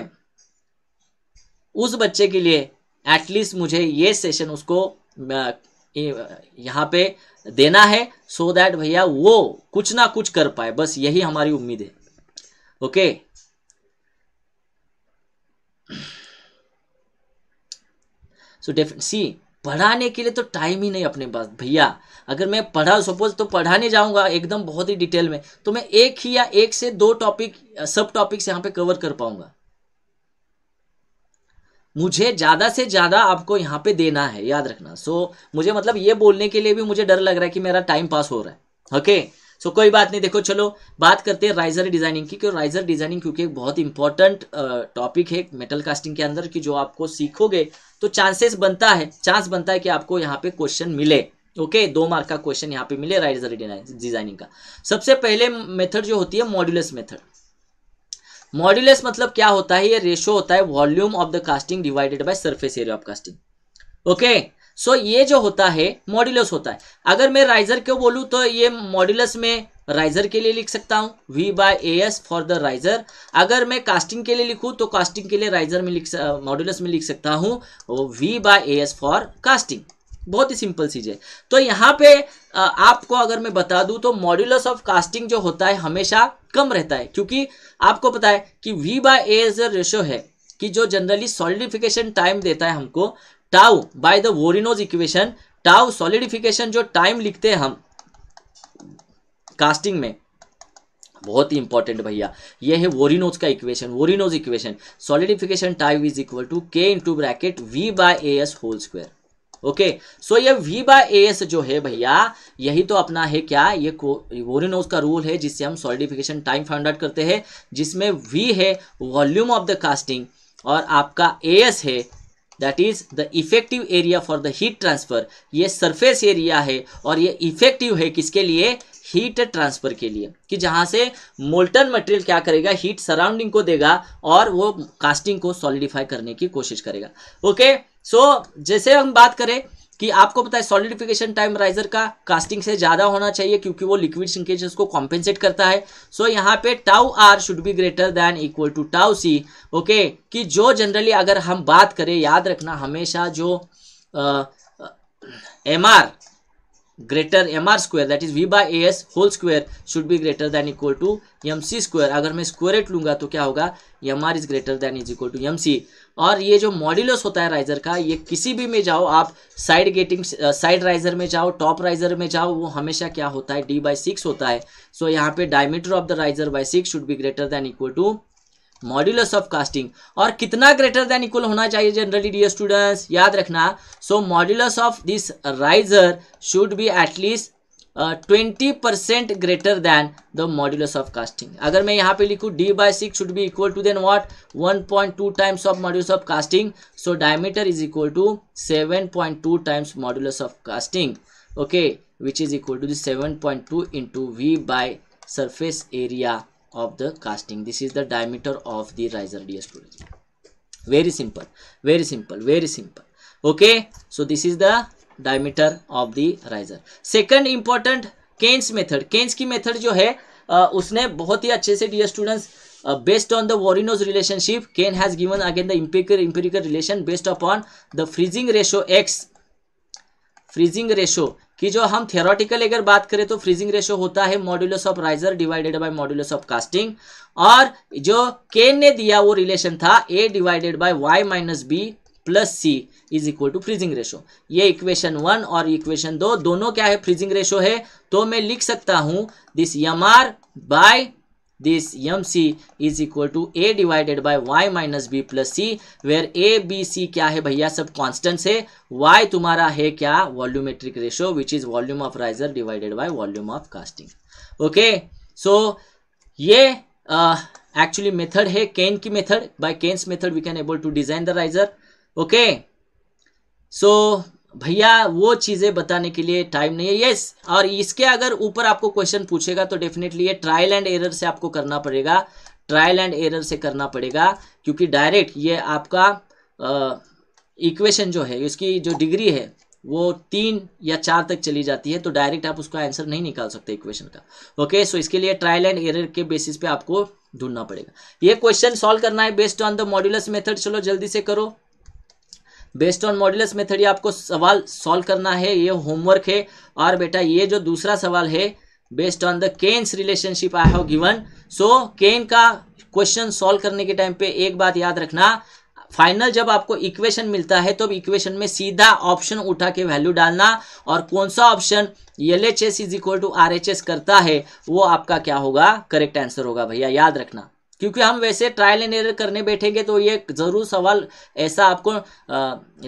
Speaker 1: उस बच्चे के लिए एटलीस्ट मुझे ये सेशन उसको यहाँ पे देना है सो so दैट भैया वो कुछ ना कुछ कर पाए बस यही हमारी उम्मीद है ओके सो सी पढ़ाने के लिए तो टाइम ही नहीं अपने पास भैया अगर मैं पढ़ा सपोज तो पढ़ाने जाऊंगा एकदम बहुत ही डिटेल में तो मैं एक ही या एक से दो टॉपिक सब टॉपिक्स यहाँ पे कवर कर पाऊंगा मुझे ज़्यादा से ज़्यादा आपको यहाँ पे देना है याद रखना सो so, मुझे मतलब ये बोलने के लिए भी मुझे डर लग रहा है कि मेरा टाइम पास हो रहा है ओके okay? सो so, कोई बात नहीं देखो चलो बात करते हैं राइजर डिजाइनिंग की क्यों राइजर डिजाइनिंग क्योंकि एक बहुत इंपॉर्टेंट टॉपिक है मेटल कास्टिंग के अंदर की जो आपको सीखोगे तो चांसेस बनता है चांस बनता है कि आपको यहाँ पे क्वेश्चन मिले ओके okay, दो मार्क का क्वेश्चन यहाँ पे मिले राइजर डिजाइनिंग का सबसे पहले मेथड जो होती है मॉड्यूलस मेथड मॉड्यूलस मतलब क्या होता है ये रेशो होता है volume of the casting divided by surface area of casting okay so ये जो होता है मॉड्यूलस होता है अगर मैं राइजर क्यों बोलूँ तो ये मॉड्यूलस में राइजर के लिए लिख सकता हूँ V by A S for the riser अगर मैं कास्टिंग के लिए लिखूं तो कास्टिंग के लिए राइजर में लिख मॉड्यूलस में लिख सकता हूँ V by A S for casting बहुत ही सिंपल चीज़ है तो यहाँ पे आपको अगर मैं बता दूं तो मॉड्यूलस ऑफ कास्टिंग जो होता है हमेशा कम रहता है क्योंकि आपको पता है कि वी बाय ए रेशो है कि जो जनरली सॉलिडिफिकेशन टाइम देता है हमको tau by the Chvorinov's equation tau solidification जो टाइम लिखते हैं हम कास्टिंग में बहुत ही इंपॉर्टेंट भैया ये है वोरिनोज का equation Chvorinov's equation solidification time is equal to K into bracket V by A S whole square okay so ये वी बाय एस जो है भैया यही तो अपना है क्या ये वोरिनोज का रूल है जिससे हम सॉलिडिफिकेशन टाइम फाइंड आउट करते हैं जिसमें वी है वॉल्यूम ऑफ द कास्टिंग और आपका ए एस है that is the effective area for the heat transfer ये सरफेस एरिया है और ये इफेक्टिव है किसके लिए हीट ट्रांसफर के लिए कि जहां से मोल्टन मटेरियल क्या करेगा हीट सराउंडिंग को देगा और वो कास्टिंग को सॉलिडिफाई करने की कोशिश करेगा ओके okay? सो so, जैसे हम बात करें कि आपको पता है सॉलिडिफिकेशन टाइम राइजर का कास्टिंग से ज़्यादा होना चाहिए क्योंकि वो लिक्विड सिंकेजेस को कॉम्पेंसेट करता है सो so, यहाँ पे tau R should be greater than equal to tau C okay कि जो जनरली अगर हम बात करें याद रखना हमेशा जो M R greater M R square that is V by A S whole square should be greater than equal to M C square अगर मैं एट लूंगा तो क्या होगा M R is greater than is equal to M C और ये जो मॉड्यूलस होता है राइजर का ये किसी भी में जाओ आप साइड गेटिंग साइड राइजर में जाओ टॉप राइजर में जाओ वो हमेशा क्या होता है डी बाई सिक्स होता है सो so, यहाँ पे diameter of the riser by six should be greater than equal to modulus of casting और कितना ग्रेटर देन इक्वल होना चाहिए जनरली डी स्टूडेंट्स याद रखना so modulus of this riser should be at least twenty percent greater than the modulus of casting अगर मैं यहाँ पे लिखूँ D by six should be equal to then what one point two times of modulus of casting so diameter is equal to seven point two times modulus of casting okay which is equal to the 7.2 into v by surface area of the casting this is the diameter of the riser ds very simple very simple very simple okay so this is the diameter of the riser second important Caine's method Caine's की method जो है उसने बहुत ही अच्छे से dear students based on the Chvorinov's relationship Caine has given again the empirical empirical relation based upon the freezing ratio X freezing ratio की जो हम थियोरटिकल अगर बात करें तो फ्रीजिंग रेशो होता है modulus of riser divided by modulus of casting और जो केन ने दिया वो रिलेशन था A divided by Y minus B plus C is equal to freezing ratio ये इक्वेशन वन और इक्वेशन दो दोनों क्या है फ्रीजिंग रेशो है तो मैं लिख सकता हूं this M R by this M C is equal to A divided by Y minus B plus C where A B C क्या है भैया सब कॉन्स्टेंट है वाई तुम्हारा है क्या volumetric ratio which is volume of riser divided by volume of casting okay so ये actually uh, method है केन की method by Caine's method we can able to design the riser okay so भैया वो चीज़ें बताने के लिए time नहीं है यस yes, और इसके अगर ऊपर आपको क्वेश्चन पूछेगा तो डेफिनेटली ये ट्रायल एंड एरर से आपको करना पड़ेगा ट्रायल एंड एरर से करना पड़ेगा क्योंकि डायरेक्ट ये आपका इक्वेशन जो है इसकी जो डिग्री है वो तीन या चार तक चली जाती है तो डायरेक्ट आप उसका आंसर नहीं निकाल सकते इक्वेशन का ओके okay, सो so इसके लिए ट्रायल एंड एरर के बेसिस पे आपको ढूंढना पड़ेगा ये क्वेश्चन सॉल्व करना है based on the modulus method चलो जल्दी से करो बेस्ड ऑन मॉड्यूलस मेथड ये आपको सवाल सॉल्व करना है ये होमवर्क है और बेटा ये जो दूसरा सवाल है based on the Caine's relationship I have given so Caine का क्वेश्चन सॉल्व करने के टाइम पे एक बात याद रखना फाइनल जब आपको इक्वेशन मिलता है तो इक्वेशन में सीधा ऑप्शन उठा के वैल्यू डालना और कौन सा option L H S is equal to R H S करता है वो आपका क्या होगा करेक्ट आंसर होगा भैया याद रखना क्योंकि हम वैसे ट्रायल एंड एरर करने बैठेंगे तो ये ज़रूर सवाल ऐसा आपको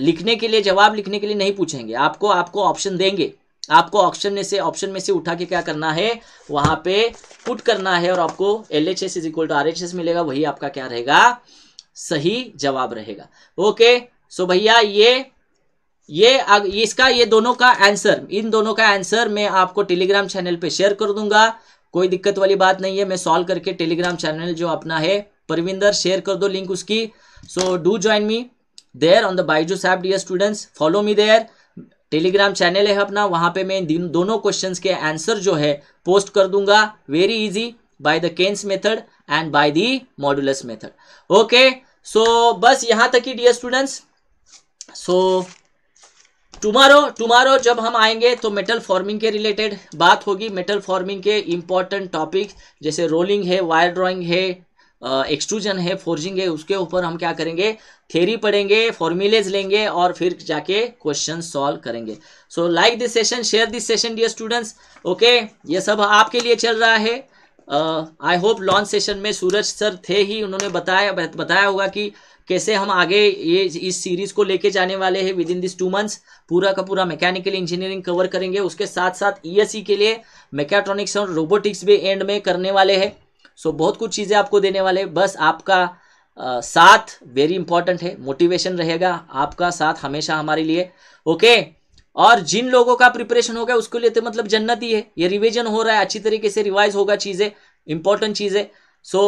Speaker 1: लिखने के लिए जवाब लिखने के लिए नहीं पूछेंगे आपको आपको ऑप्शन देंगे आपको ऑप्शन में से ऑप्शन में से उठा के क्या करना है वहां पे पुट करना है और आपको L H S is equal to R H S मिलेगा वही आपका क्या रहेगा सही जवाब रहेगा ओके सो भैया ये ये इसका ये दोनों का आंसर इन दोनों का आंसर मैं आपको टेलीग्राम चैनल पे शेयर कर दूंगा कोई दिक्कत वाली बात नहीं है मैं सॉल्व करके टेलीग्राम चैनल जो अपना है परविंदर शेयर कर दो लिंक उसकी so do join me there on the Byju's app dear students follow me there Telegram channel है अपना वहाँ पे मैं इन दोनों क्वेश्चंस के आंसर जो है पोस्ट कर दूंगा very easy by the Keynes method and by the modulus method okay so बस यहाँ तक ही dear students so tomorrow tomorrow जब हम आएंगे तो मेटल फॉर्मिंग के रिलेटेड बात होगी मेटल फॉर्मिंग के इम्पॉर्टेंट टॉपिक जैसे रोलिंग है वायर ड्राइंग है एक्सट्रूजन है फोर्जिंग है उसके ऊपर हम क्या करेंगे थेरी पढ़ेंगे फॉर्मूलेज लेंगे और फिर जाके क्वेश्चन सॉल्व करेंगे so like this session share this session dear students okay ये सब आपके लिए चल रहा है आई होप लॉन्च सेशन में सूरज सर थे ही उन्होंने बताया बताया होगा कि कैसे हम आगे ये इस सीरीज को लेके जाने वाले हैं within this two months पूरा का पूरा मैकेनिकल इंजीनियरिंग कवर करेंगे उसके साथ साथ ई के लिए मैकेट्रॉनिक्स और रोबोटिक्स भी एंड में करने वाले हैं सो so, बहुत कुछ चीज़ें आपको देने वाले बस आपका आ, साथ वेरी इंपॉर्टेंट है मोटिवेशन रहेगा आपका साथ हमेशा हमारे लिए ओके और जिन लोगों का प्रिपरेशन होगा उसके लिए तो मतलब जन्नत ही है ये रिविजन हो रहा है अच्छी तरीके से रिवाइज होगा चीज़ें इंपॉर्टेंट चीज़ें so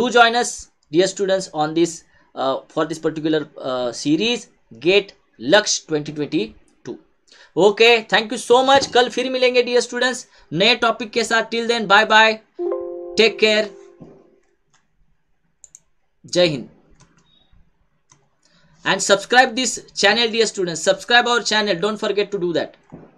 Speaker 1: do join us dear students on this for this particular series get Lakshya 2022 okay thank you so much कल फिर मिलेंगे डियर स्टूडेंट्स नए टॉपिक के साथ till then bye bye take care जय हिंद and subscribe this channel dear students subscribe our channel don't forget to do that